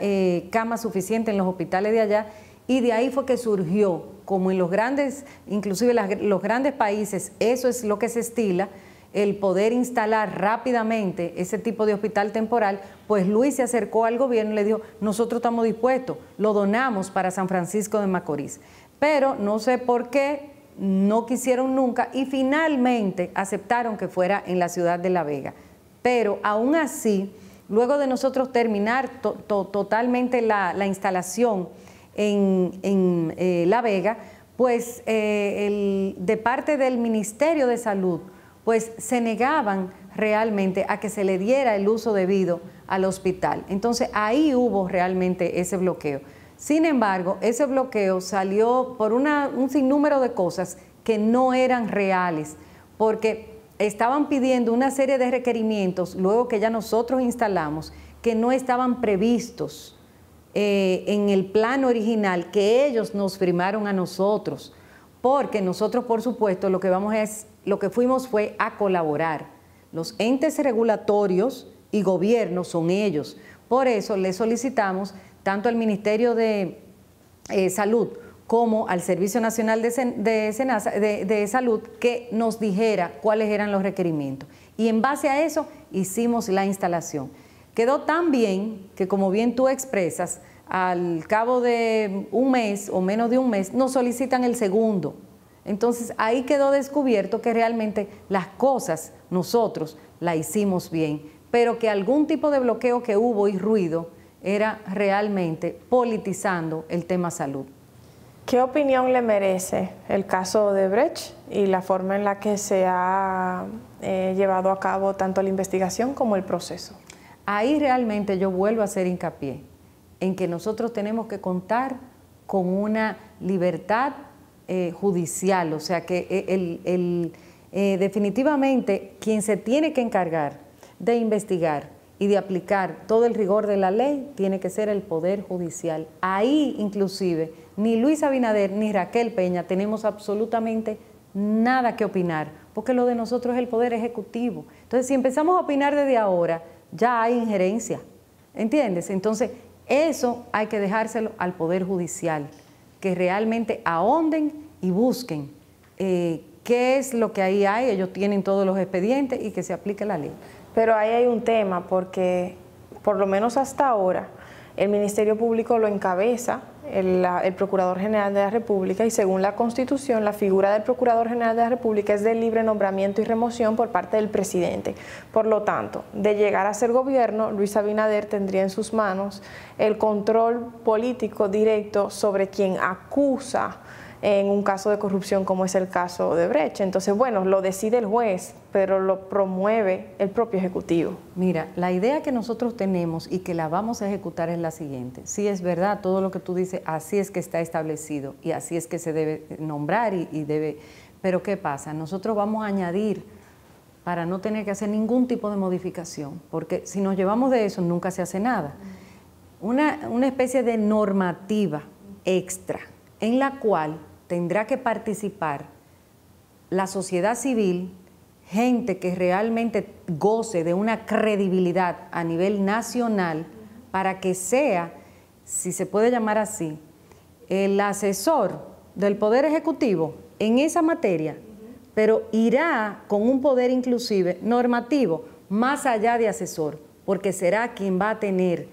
cama suficiente en los hospitales de allá y de ahí fue que surgió, como en los grandes, inclusive los grandes países, eso es lo que se estila el poder instalar rápidamente ese tipo de hospital temporal, pues Luis se acercó al gobierno y le dijo, nosotros estamos dispuestos, lo donamos para San Francisco de Macorís. Pero no sé por qué no quisieron nunca y finalmente aceptaron que fuera en la ciudad de La Vega. Pero aún así, luego de nosotros terminar totalmente la, instalación en, eh, La Vega, pues eh, de parte del Ministerio de Salud, pues se negaban realmente a que se le diera el uso debido al hospital. Entonces ahí hubo realmente ese bloqueo. Sin embargo, ese bloqueo salió por un sinnúmero de cosas que no eran reales, porque estaban pidiendo una serie de requerimientos, luego que ya nosotros instalamos, que no estaban previstos eh, en el plan original que ellos nos firmaron a nosotros, porque nosotros, por supuesto, lo que vamos es lo que fuimos fue a colaborar. Los entes regulatorios y gobiernos son ellos. Por eso le solicitamos tanto al Ministerio de eh, Salud como al Servicio Nacional de, de Salud que nos dijera cuáles eran los requerimientos. Y en base a eso hicimos la instalación. Quedó tan bien que, como bien tú expresas, al cabo de un mes o menos de un mes, nos solicitan el segundo. Entonces ahí quedó descubierto que realmente las cosas nosotros la hicimos bien, pero que algún tipo de bloqueo que hubo y ruido era realmente politizando el tema salud. ¿Qué opinión le merece el caso de Brecht y la forma en la que se ha eh, llevado a cabo tanto la investigación como el proceso? Ahí realmente yo vuelvo a hacer hincapié en que nosotros tenemos que contar con una libertad eh, judicial, o sea que eh, el, eh, definitivamente quien se tiene que encargar de investigar y de aplicar todo el rigor de la ley tiene que ser el Poder Judicial. Ahí inclusive ni Luis Abinader ni Raquel Peña tenemos absolutamente nada que opinar, porque lo de nosotros es el Poder Ejecutivo. Entonces, si empezamos a opinar desde ahora, ya hay injerencia, ¿entiendes? Entonces, eso hay que dejárselo al Poder Judicial que realmente ahonden y busquen eh, qué es lo que ahí hay, ellos tienen todos los expedientes y que se aplique la ley. Pero ahí hay un tema porque, por lo menos hasta ahora, el Ministerio Público lo encabeza el, Procurador General de la República y según la Constitución, la figura del Procurador General de la República es de libre nombramiento y remoción por parte del presidente. Por lo tanto, de llegar a ser gobierno, Luis Abinader tendría en sus manos el control político directo sobre quien acusa en un caso de corrupción como es el caso de Brecht. Entonces, bueno, lo decide el juez, pero lo promueve el propio Ejecutivo. Mira, la idea que nosotros tenemos y que la vamos a ejecutar es la siguiente. sí, es verdad todo lo que tú dices, así es que está establecido y así es que se debe nombrar y, debe... Pero ¿qué pasa? Nosotros vamos a añadir para no tener que hacer ningún tipo de modificación, porque si nos llevamos de eso nunca se hace nada. Una, una especie de normativa extra en la cual tendrá que participar la sociedad civil, gente que realmente goce de una credibilidad a nivel nacional para que sea, si se puede llamar así, el asesor del Poder Ejecutivo en esa materia, pero irá con un poder inclusive normativo más allá de asesor, porque será quien va a tener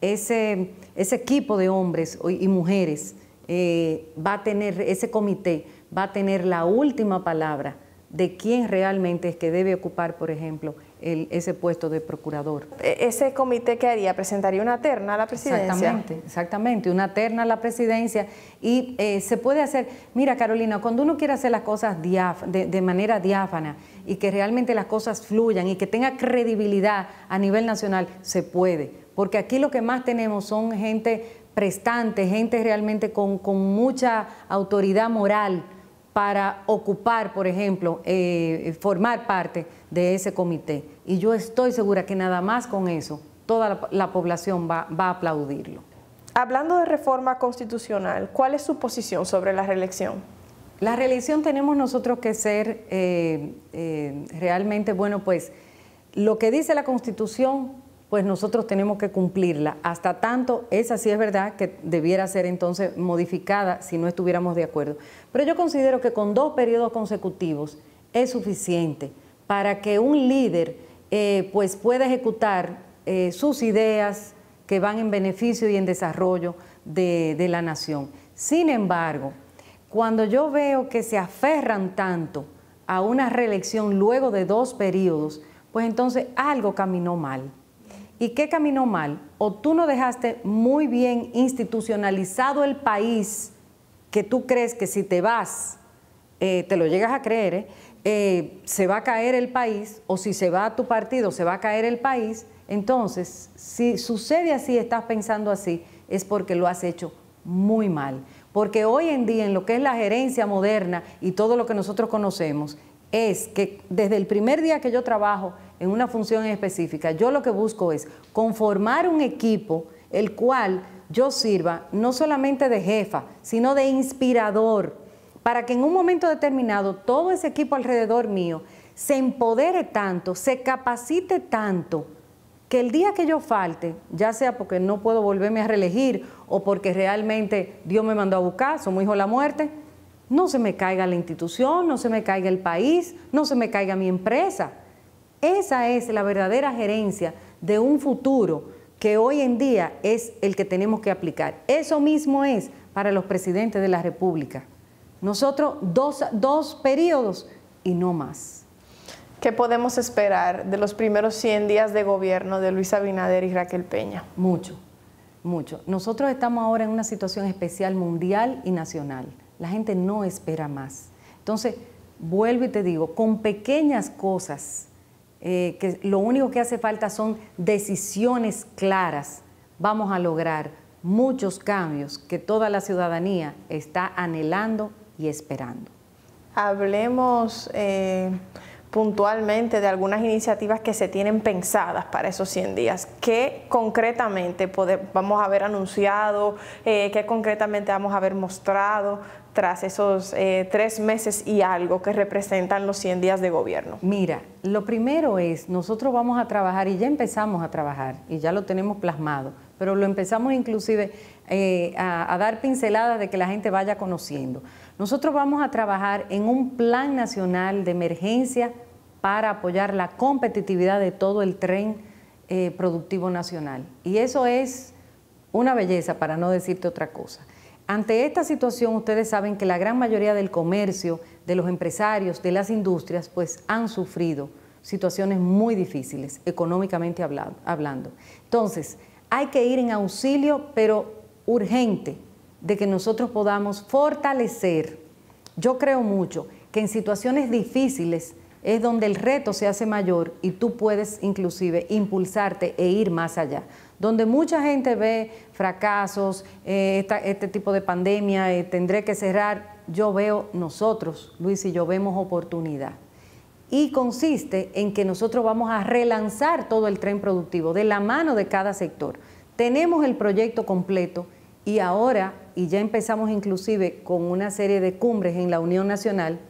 ese, equipo de hombres y mujeres eh, va a tener, ese comité va a tener la última palabra de quién realmente es que debe ocupar, por ejemplo, el, ese puesto de procurador. E, ¿Ese comité qué haría? ¿Presentaría una terna a la presidencia? Exactamente, exactamente, una terna a la presidencia. Y eh, se puede hacer, mira Carolina, cuando uno quiere hacer las cosas de, de, manera diáfana y que realmente las cosas fluyan y que tenga credibilidad a nivel nacional, se puede. Porque aquí lo que más tenemos son gente prestante, gente realmente con, mucha autoridad moral para ocupar, por ejemplo, eh, formar parte de ese comité. Y yo estoy segura que nada más con eso toda la, población va, va a aplaudirlo. Hablando de reforma constitucional, ¿cuál es su posición sobre la reelección? La reelección tenemos nosotros que ser eh, eh, realmente, bueno, pues lo que dice la Constitución pues nosotros tenemos que cumplirla. Hasta tanto, esa sí es verdad que debiera ser entonces modificada si no estuviéramos de acuerdo. Pero yo considero que con dos periodos consecutivos es suficiente para que un líder eh, pues pueda ejecutar eh, sus ideas que van en beneficio y en desarrollo de, de la nación. Sin embargo, cuando yo veo que se aferran tanto a una reelección luego de dos periodos, pues entonces algo caminó mal. ¿Y qué caminó mal? ¿O tú no dejaste muy bien institucionalizado el país que tú crees que si te vas, eh, te lo llegas a creer, eh, eh, se va a caer el país, o si se va a tu partido, se va a caer el país? Entonces, si sucede así, estás pensando así, es porque lo has hecho muy mal. Porque hoy en día, en lo que es la gerencia moderna y todo lo que nosotros conocemos, es que desde el primer día que yo trabajo en una función específica, yo lo que busco es conformar un equipo el cual yo sirva no solamente de jefa, sino de inspirador, para que en un momento determinado todo ese equipo alrededor mío se empodere tanto, se capacite tanto, que el día que yo falte, ya sea porque no puedo volverme a reelegir o porque realmente Dios me mandó a buscar, somos hijo de la muerte, no se me caiga la institución, no se me caiga el país, no se me caiga mi empresa. Esa es la verdadera gerencia de un futuro que hoy en día es el que tenemos que aplicar. Eso mismo es para los presidentes de la República. Nosotros dos, dos periodos y no más. ¿Qué podemos esperar de los primeros 100 días de gobierno de Luis Abinader y Raquel Peña? Mucho, mucho. Nosotros estamos ahora en una situación especial mundial y nacional la gente no espera más. Entonces, vuelvo y te digo, con pequeñas cosas, eh, que lo único que hace falta son decisiones claras, vamos a lograr muchos cambios que toda la ciudadanía está anhelando y esperando. Hablemos eh, puntualmente de algunas iniciativas que se tienen pensadas para esos 100 días. ¿Qué concretamente vamos a haber anunciado? Eh, ¿Qué concretamente vamos a haber mostrado? tras esos eh, tres meses y algo que representan los 100 días de gobierno? Mira, lo primero es, nosotros vamos a trabajar y ya empezamos a trabajar y ya lo tenemos plasmado, pero lo empezamos inclusive eh, a, dar pinceladas de que la gente vaya conociendo. Nosotros vamos a trabajar en un plan nacional de emergencia para apoyar la competitividad de todo el tren eh, productivo nacional. Y eso es una belleza, para no decirte otra cosa. Ante esta situación, ustedes saben que la gran mayoría del comercio, de los empresarios, de las industrias, pues han sufrido situaciones muy difíciles, económicamente hablando. Entonces, hay que ir en auxilio, pero urgente, de que nosotros podamos fortalecer. Yo creo mucho que en situaciones difíciles es donde el reto se hace mayor y tú puedes inclusive impulsarte e ir más allá. Donde mucha gente ve fracasos, eh, este tipo de pandemia, eh, tendré que cerrar, yo veo nosotros, Luis y yo vemos oportunidad. Y consiste en que nosotros vamos a relanzar todo el tren productivo de la mano de cada sector. Tenemos el proyecto completo y ahora, y ya empezamos inclusive con una serie de cumbres en la Unión Nacional,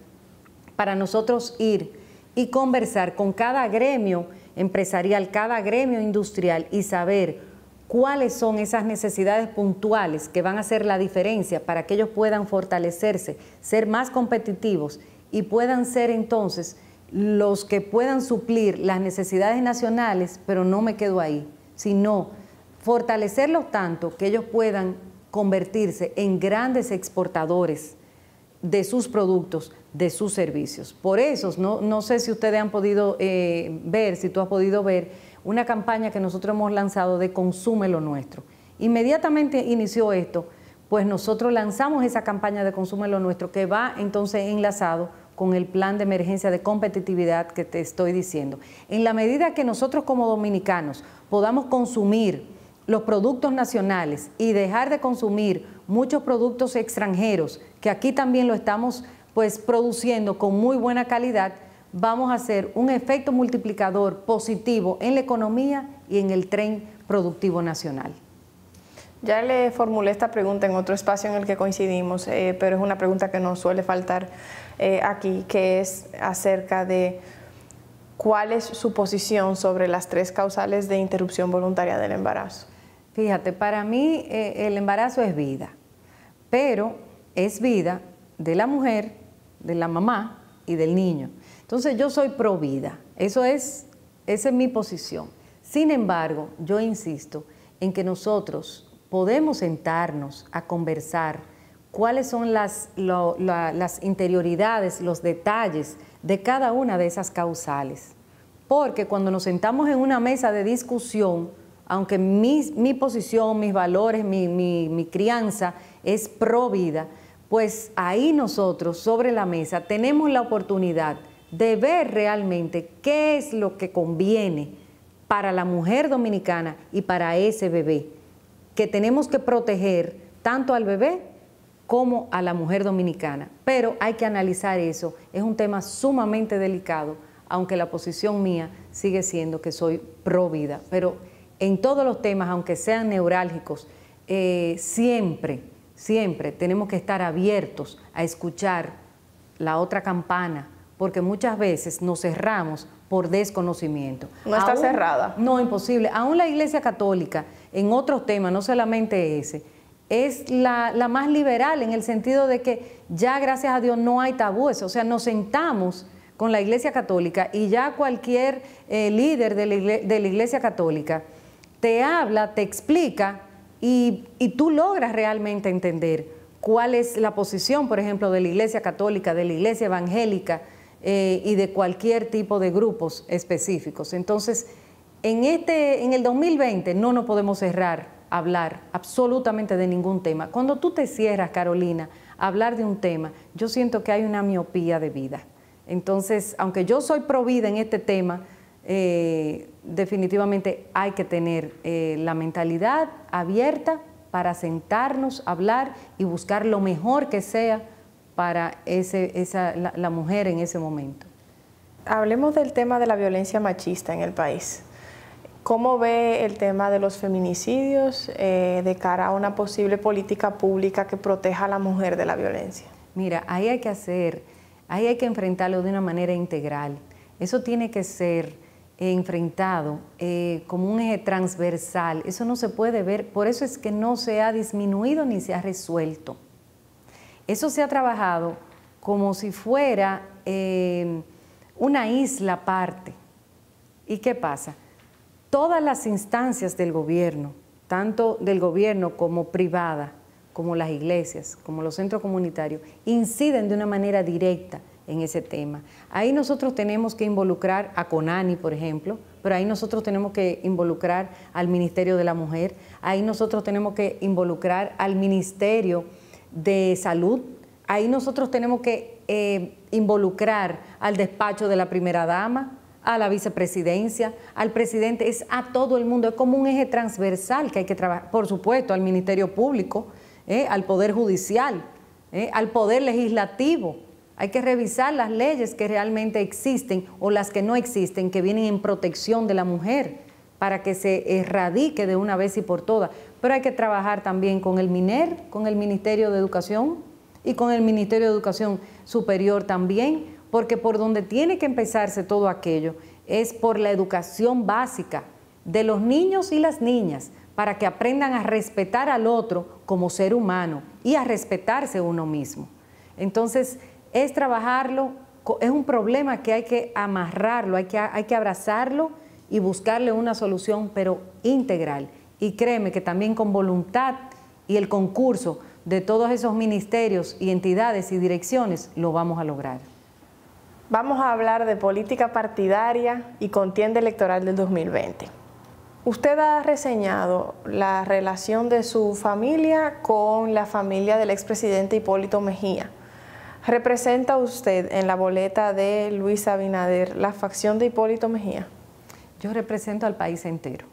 para nosotros ir y conversar con cada gremio empresarial, cada gremio industrial y saber cuáles son esas necesidades puntuales que van a hacer la diferencia para que ellos puedan fortalecerse, ser más competitivos y puedan ser entonces los que puedan suplir las necesidades nacionales, pero no me quedo ahí, sino fortalecerlos tanto que ellos puedan convertirse en grandes exportadores de sus productos de sus servicios. Por eso, no, no sé si ustedes han podido eh, ver, si tú has podido ver, una campaña que nosotros hemos lanzado de Consume lo Nuestro. Inmediatamente inició esto, pues nosotros lanzamos esa campaña de Consume lo Nuestro que va entonces enlazado con el plan de emergencia de competitividad que te estoy diciendo. En la medida que nosotros como dominicanos podamos consumir los productos nacionales y dejar de consumir muchos productos extranjeros, que aquí también lo estamos pues produciendo con muy buena calidad, vamos a hacer un efecto multiplicador positivo en la economía y en el tren productivo nacional. Ya le formulé esta pregunta en otro espacio en el que coincidimos, eh, pero es una pregunta que nos suele faltar eh, aquí, que es acerca de cuál es su posición sobre las tres causales de interrupción voluntaria del embarazo. Fíjate, para mí eh, el embarazo es vida, pero es vida de la mujer de la mamá y del niño. Entonces yo soy pro vida, eso es, esa es mi posición. Sin embargo, yo insisto en que nosotros podemos sentarnos a conversar cuáles son las, interioridades, los detalles de cada una de esas causales. Porque cuando nos sentamos en una mesa de discusión, aunque mi, posición, mis valores, mi, mi crianza es pro vida, pues ahí nosotros sobre la mesa tenemos la oportunidad de ver realmente qué es lo que conviene para la mujer dominicana y para ese bebé, que tenemos que proteger tanto al bebé como a la mujer dominicana. Pero hay que analizar eso, es un tema sumamente delicado, aunque la posición mía sigue siendo que soy pro vida, pero en todos los temas, aunque sean neurálgicos, eh, siempre Siempre tenemos que estar abiertos a escuchar la otra campana, porque muchas veces nos cerramos por desconocimiento. No está cerrada. No, imposible. Aún la Iglesia Católica, en otros temas, no solamente ese, es la, más liberal en el sentido de que ya gracias a Dios no hay tabúes. O sea, nos sentamos con la Iglesia Católica y ya cualquier eh, líder de la, de la Iglesia Católica te habla, te explica y, tú logras realmente entender cuál es la posición, por ejemplo, de la Iglesia Católica, de la Iglesia Evangélica eh, y de cualquier tipo de grupos específicos. Entonces, en, este, en el 2020 no nos podemos cerrar hablar absolutamente de ningún tema. Cuando tú te cierras, Carolina, a hablar de un tema, yo siento que hay una miopía de vida. Entonces, aunque yo soy provida en este tema, eh, definitivamente hay que tener eh, la mentalidad abierta para sentarnos, hablar y buscar lo mejor que sea para la, mujer en ese momento. Hablemos del tema de la violencia machista en el país. ¿Cómo ve el tema de los feminicidios eh, de cara a una posible política pública que proteja a la mujer de la violencia? Mira, ahí hay que hacer, ahí hay que enfrentarlo de una manera integral. Eso tiene que ser enfrentado eh, como un eje transversal. Eso no se puede ver, por eso es que no se ha disminuido ni se ha resuelto. Eso se ha trabajado como si fuera eh, una isla aparte. ¿Y qué pasa? Todas las instancias del gobierno, tanto del gobierno como privada, como las iglesias, como los centros comunitarios, inciden de una manera directa en ese tema. Ahí nosotros tenemos que involucrar a CONANI, por ejemplo, pero ahí nosotros tenemos que involucrar al Ministerio de la Mujer, ahí nosotros tenemos que involucrar al Ministerio de Salud, ahí nosotros tenemos que eh, involucrar al despacho de la primera dama, a la vicepresidencia, al presidente, es a todo el mundo, es como un eje transversal que hay que trabajar, por supuesto, al Ministerio Público, eh, al Poder Judicial, eh, al Poder Legislativo hay que revisar las leyes que realmente existen o las que no existen, que vienen en protección de la mujer, para que se erradique de una vez y por todas. Pero hay que trabajar también con el MINER, con el Ministerio de Educación y con el Ministerio de Educación Superior también, porque por donde tiene que empezarse todo aquello es por la educación básica de los niños y las niñas, para que aprendan a respetar al otro como ser humano y a respetarse uno mismo. Entonces, es trabajarlo, es un problema que hay que amarrarlo, hay que, hay que abrazarlo y buscarle una solución, pero integral. Y créeme que también con voluntad y el concurso de todos esos ministerios y entidades y direcciones lo vamos a lograr. Vamos a hablar de política partidaria y contienda electoral del 2020. Usted ha reseñado la relación de su familia con la familia del expresidente Hipólito Mejía. ¿Representa usted en la boleta de Luis Abinader la facción de Hipólito Mejía? Yo represento al país entero,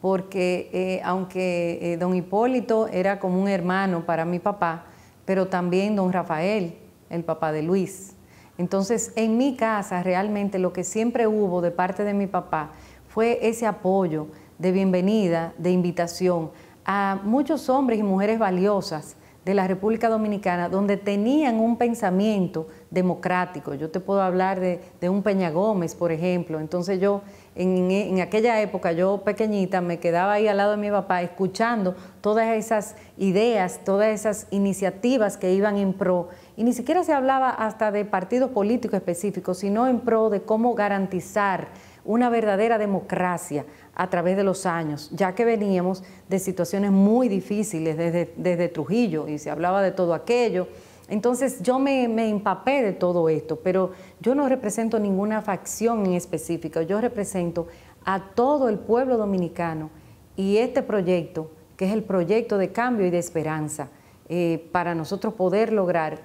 porque eh, aunque eh, don Hipólito era como un hermano para mi papá, pero también don Rafael, el papá de Luis. Entonces, en mi casa realmente lo que siempre hubo de parte de mi papá fue ese apoyo de bienvenida, de invitación a muchos hombres y mujeres valiosas de la República Dominicana donde tenían un pensamiento democrático. Yo te puedo hablar de, un Peña Gómez, por ejemplo. Entonces yo, en, en, aquella época, yo pequeñita, me quedaba ahí al lado de mi papá escuchando todas esas ideas, todas esas iniciativas que iban en pro. Y ni siquiera se hablaba hasta de partidos políticos específicos, sino en pro de cómo garantizar una verdadera democracia, a través de los años, ya que veníamos de situaciones muy difíciles desde, Trujillo y se hablaba de todo aquello. Entonces yo me, empapé de todo esto, pero yo no represento ninguna facción en específico, yo represento a todo el pueblo dominicano y este proyecto, que es el proyecto de cambio y de esperanza, eh, para nosotros poder lograr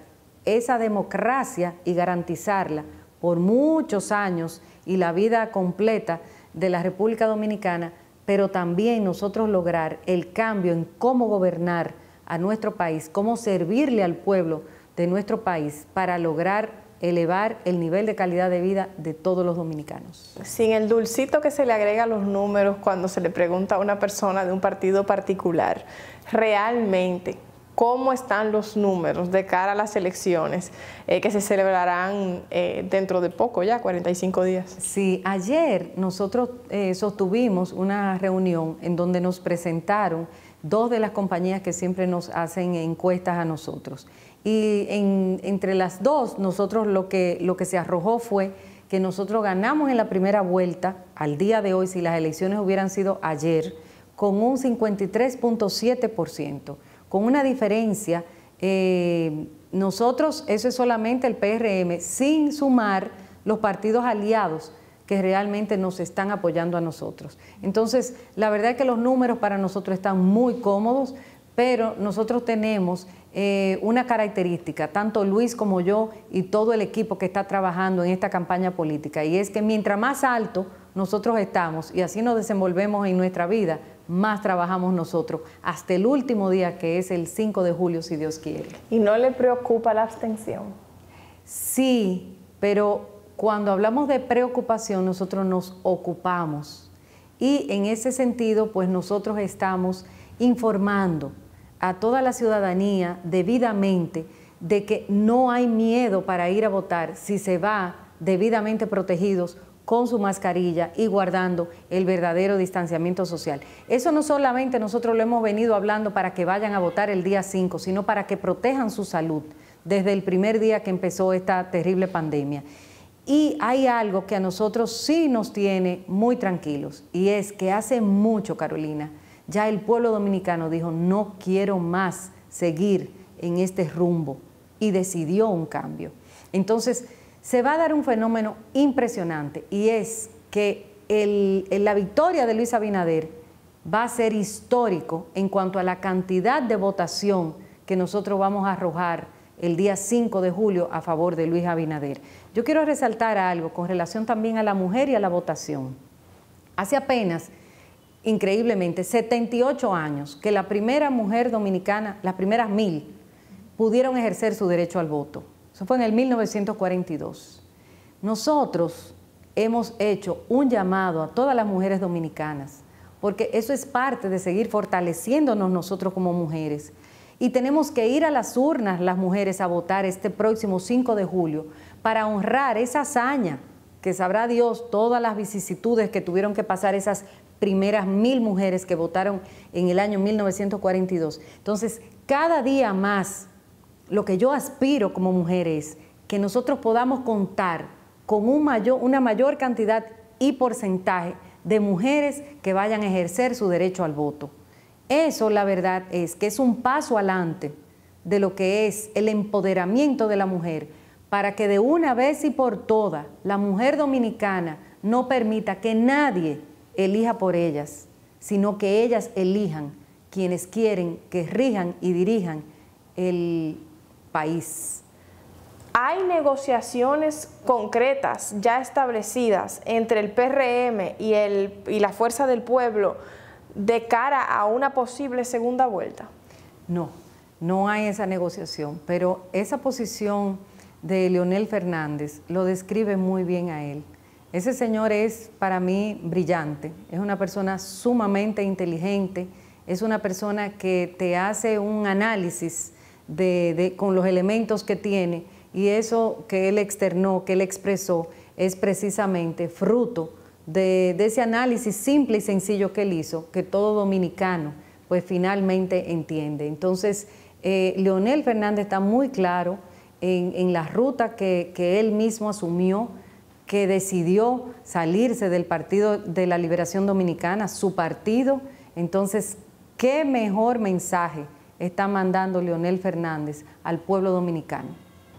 esa democracia y garantizarla por muchos años y la vida completa de la República Dominicana, pero también nosotros lograr el cambio en cómo gobernar a nuestro país, cómo servirle al pueblo de nuestro país para lograr elevar el nivel de calidad de vida de todos los dominicanos. Sin el dulcito que se le agrega a los números cuando se le pregunta a una persona de un partido particular, realmente cómo están los números de cara a las elecciones eh, que se celebrarán eh, dentro de poco, ya 45 días. Sí, ayer nosotros eh, sostuvimos una reunión en donde nos presentaron dos de las compañías que siempre nos hacen encuestas a nosotros. Y entre las dos, nosotros lo que, lo que se arrojó fue que nosotros ganamos en la primera vuelta, al día de hoy, si las elecciones hubieran sido ayer, con un 53.7% con una diferencia. Eh, nosotros, eso es solamente el PRM, sin sumar los partidos aliados que realmente nos están apoyando a nosotros. Entonces, la verdad es que los números para nosotros están muy cómodos, pero nosotros tenemos eh, una característica, tanto Luis como yo y todo el equipo que está trabajando en esta campaña política, y es que mientras más alto nosotros estamos y así nos desenvolvemos en nuestra vida, más trabajamos nosotros hasta el último día que es el 5 de julio, si Dios quiere. ¿Y no le preocupa la abstención? Sí, pero cuando hablamos de preocupación nosotros nos ocupamos y en ese sentido pues nosotros estamos informando a toda la ciudadanía debidamente de que no hay miedo para ir a votar si se va debidamente protegidos con su mascarilla y guardando el verdadero distanciamiento social. Eso no solamente nosotros lo hemos venido hablando para que vayan a votar el día 5, sino para que protejan su salud desde el primer día que empezó esta terrible pandemia. Y hay algo que a nosotros sí nos tiene muy tranquilos y es que hace mucho, Carolina, ya el pueblo dominicano dijo, no quiero más seguir en este rumbo y decidió un cambio. Entonces, se va a dar un fenómeno impresionante y es que la victoria de Luis Abinader va a ser histórico en cuanto a la cantidad de votación que nosotros vamos a arrojar el día 5 de julio a favor de Luis Abinader. Yo quiero resaltar algo con relación también a la mujer y a la votación. Hace apenas, increíblemente, 78 años que la primera mujer dominicana, las primeras mil, pudieron ejercer su derecho al voto. Eso fue en el 1942. Nosotros hemos hecho un llamado a todas las mujeres dominicanas, porque eso es parte de seguir fortaleciéndonos nosotros como mujeres. Y tenemos que ir a las urnas las mujeres a votar este próximo 5 de julio para honrar esa hazaña que sabrá Dios todas las vicisitudes que tuvieron que pasar esas primeras mil mujeres que votaron en el año 1942. Entonces, cada día más lo que yo aspiro como mujer es que nosotros podamos contar con una mayor cantidad y porcentaje de mujeres que vayan a ejercer su derecho al voto. Eso la verdad es que es un paso adelante de lo que es el empoderamiento de la mujer para que de una vez y por todas la mujer dominicana no permita que nadie elija por ellas, sino que ellas elijan quienes quieren que rijan y dirijan el país. Hay negociaciones concretas ya establecidas entre el PRM y, el, y la Fuerza del Pueblo de cara a una posible segunda vuelta. No, no hay esa negociación, pero esa posición de Leonel Fernández lo describe muy bien a él. Ese señor es para mí brillante, es una persona sumamente inteligente, es una persona que te hace un análisis de, con los elementos que tiene y eso que él externó, que él expresó, es precisamente fruto de, ese análisis simple y sencillo que él hizo, que todo dominicano pues finalmente entiende. Entonces, eh, Leonel Fernández está muy claro en, la ruta que, que él mismo asumió, que decidió salirse del Partido de la Liberación Dominicana, su partido. Entonces, ¿qué mejor mensaje? está mandando Leonel Fernández al pueblo dominicano.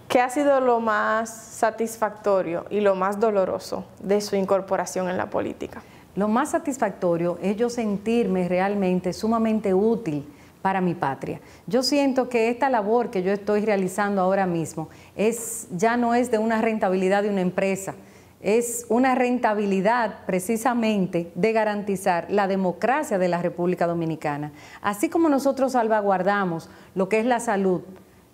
¿Qué ha sido lo más satisfactorio y lo más doloroso de su incorporación en la política? Lo más satisfactorio es yo sentirme realmente sumamente útil para mi patria. Yo siento que esta labor que yo estoy realizando ahora mismo es, ya no es de una rentabilidad de una empresa, es una rentabilidad precisamente de garantizar la democracia de la República Dominicana. Así como nosotros salvaguardamos lo que es la salud,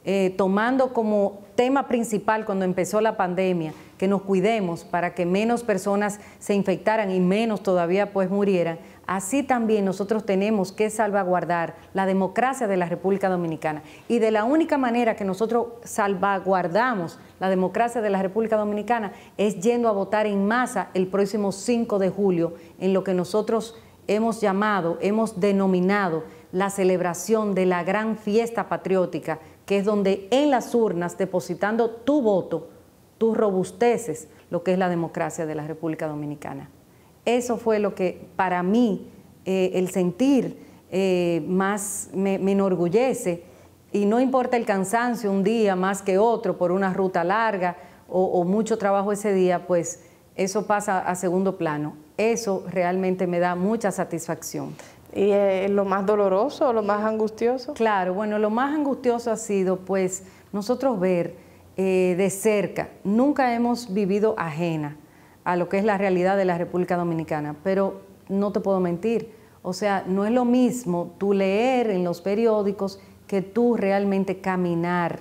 eh, tomando como tema principal cuando empezó la pandemia, que nos cuidemos para que menos personas se infectaran y menos todavía pues murieran, Así también nosotros tenemos que salvaguardar la democracia de la República Dominicana. Y de la única manera que nosotros salvaguardamos la democracia de la República Dominicana es yendo a votar en masa el próximo 5 de julio en lo que nosotros hemos llamado, hemos denominado la celebración de la gran fiesta patriótica, que es donde en las urnas, depositando tu voto, tú robusteces lo que es la democracia de la República Dominicana. Eso fue lo que para mí eh, el sentir eh, más me, enorgullece. Y no importa el cansancio un día más que otro por una ruta larga o, mucho trabajo ese día, pues eso pasa a segundo plano. Eso realmente me da mucha satisfacción. ¿Y eh, lo más doloroso, lo más angustioso? Claro, bueno, lo más angustioso ha sido pues nosotros ver de cerca, nunca hemos vivido ajena a lo que es la realidad de la República Dominicana. Pero no te puedo mentir, o sea, no es lo mismo tú leer en los periódicos que tú realmente caminar,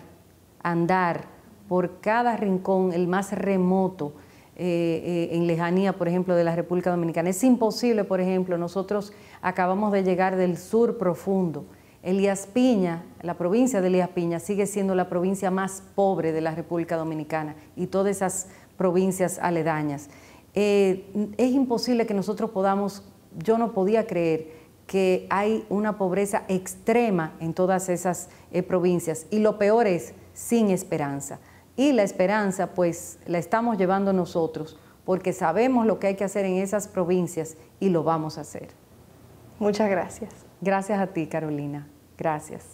andar por cada rincón, el más remoto, eh, eh, en lejanía, por ejemplo, de la República Dominicana. Es imposible, por ejemplo, nosotros acabamos de llegar del sur profundo. Elías Piña, la provincia de Elías Piña, sigue siendo la provincia más pobre de la República Dominicana y todas esas provincias aledañas. Eh, es imposible que nosotros podamos, yo no podía creer que hay una pobreza extrema en todas esas eh, provincias y lo peor es sin esperanza. Y la esperanza pues la estamos llevando nosotros porque sabemos lo que hay que hacer en esas provincias y lo vamos a hacer. Muchas gracias. Gracias a ti, Carolina. Gracias.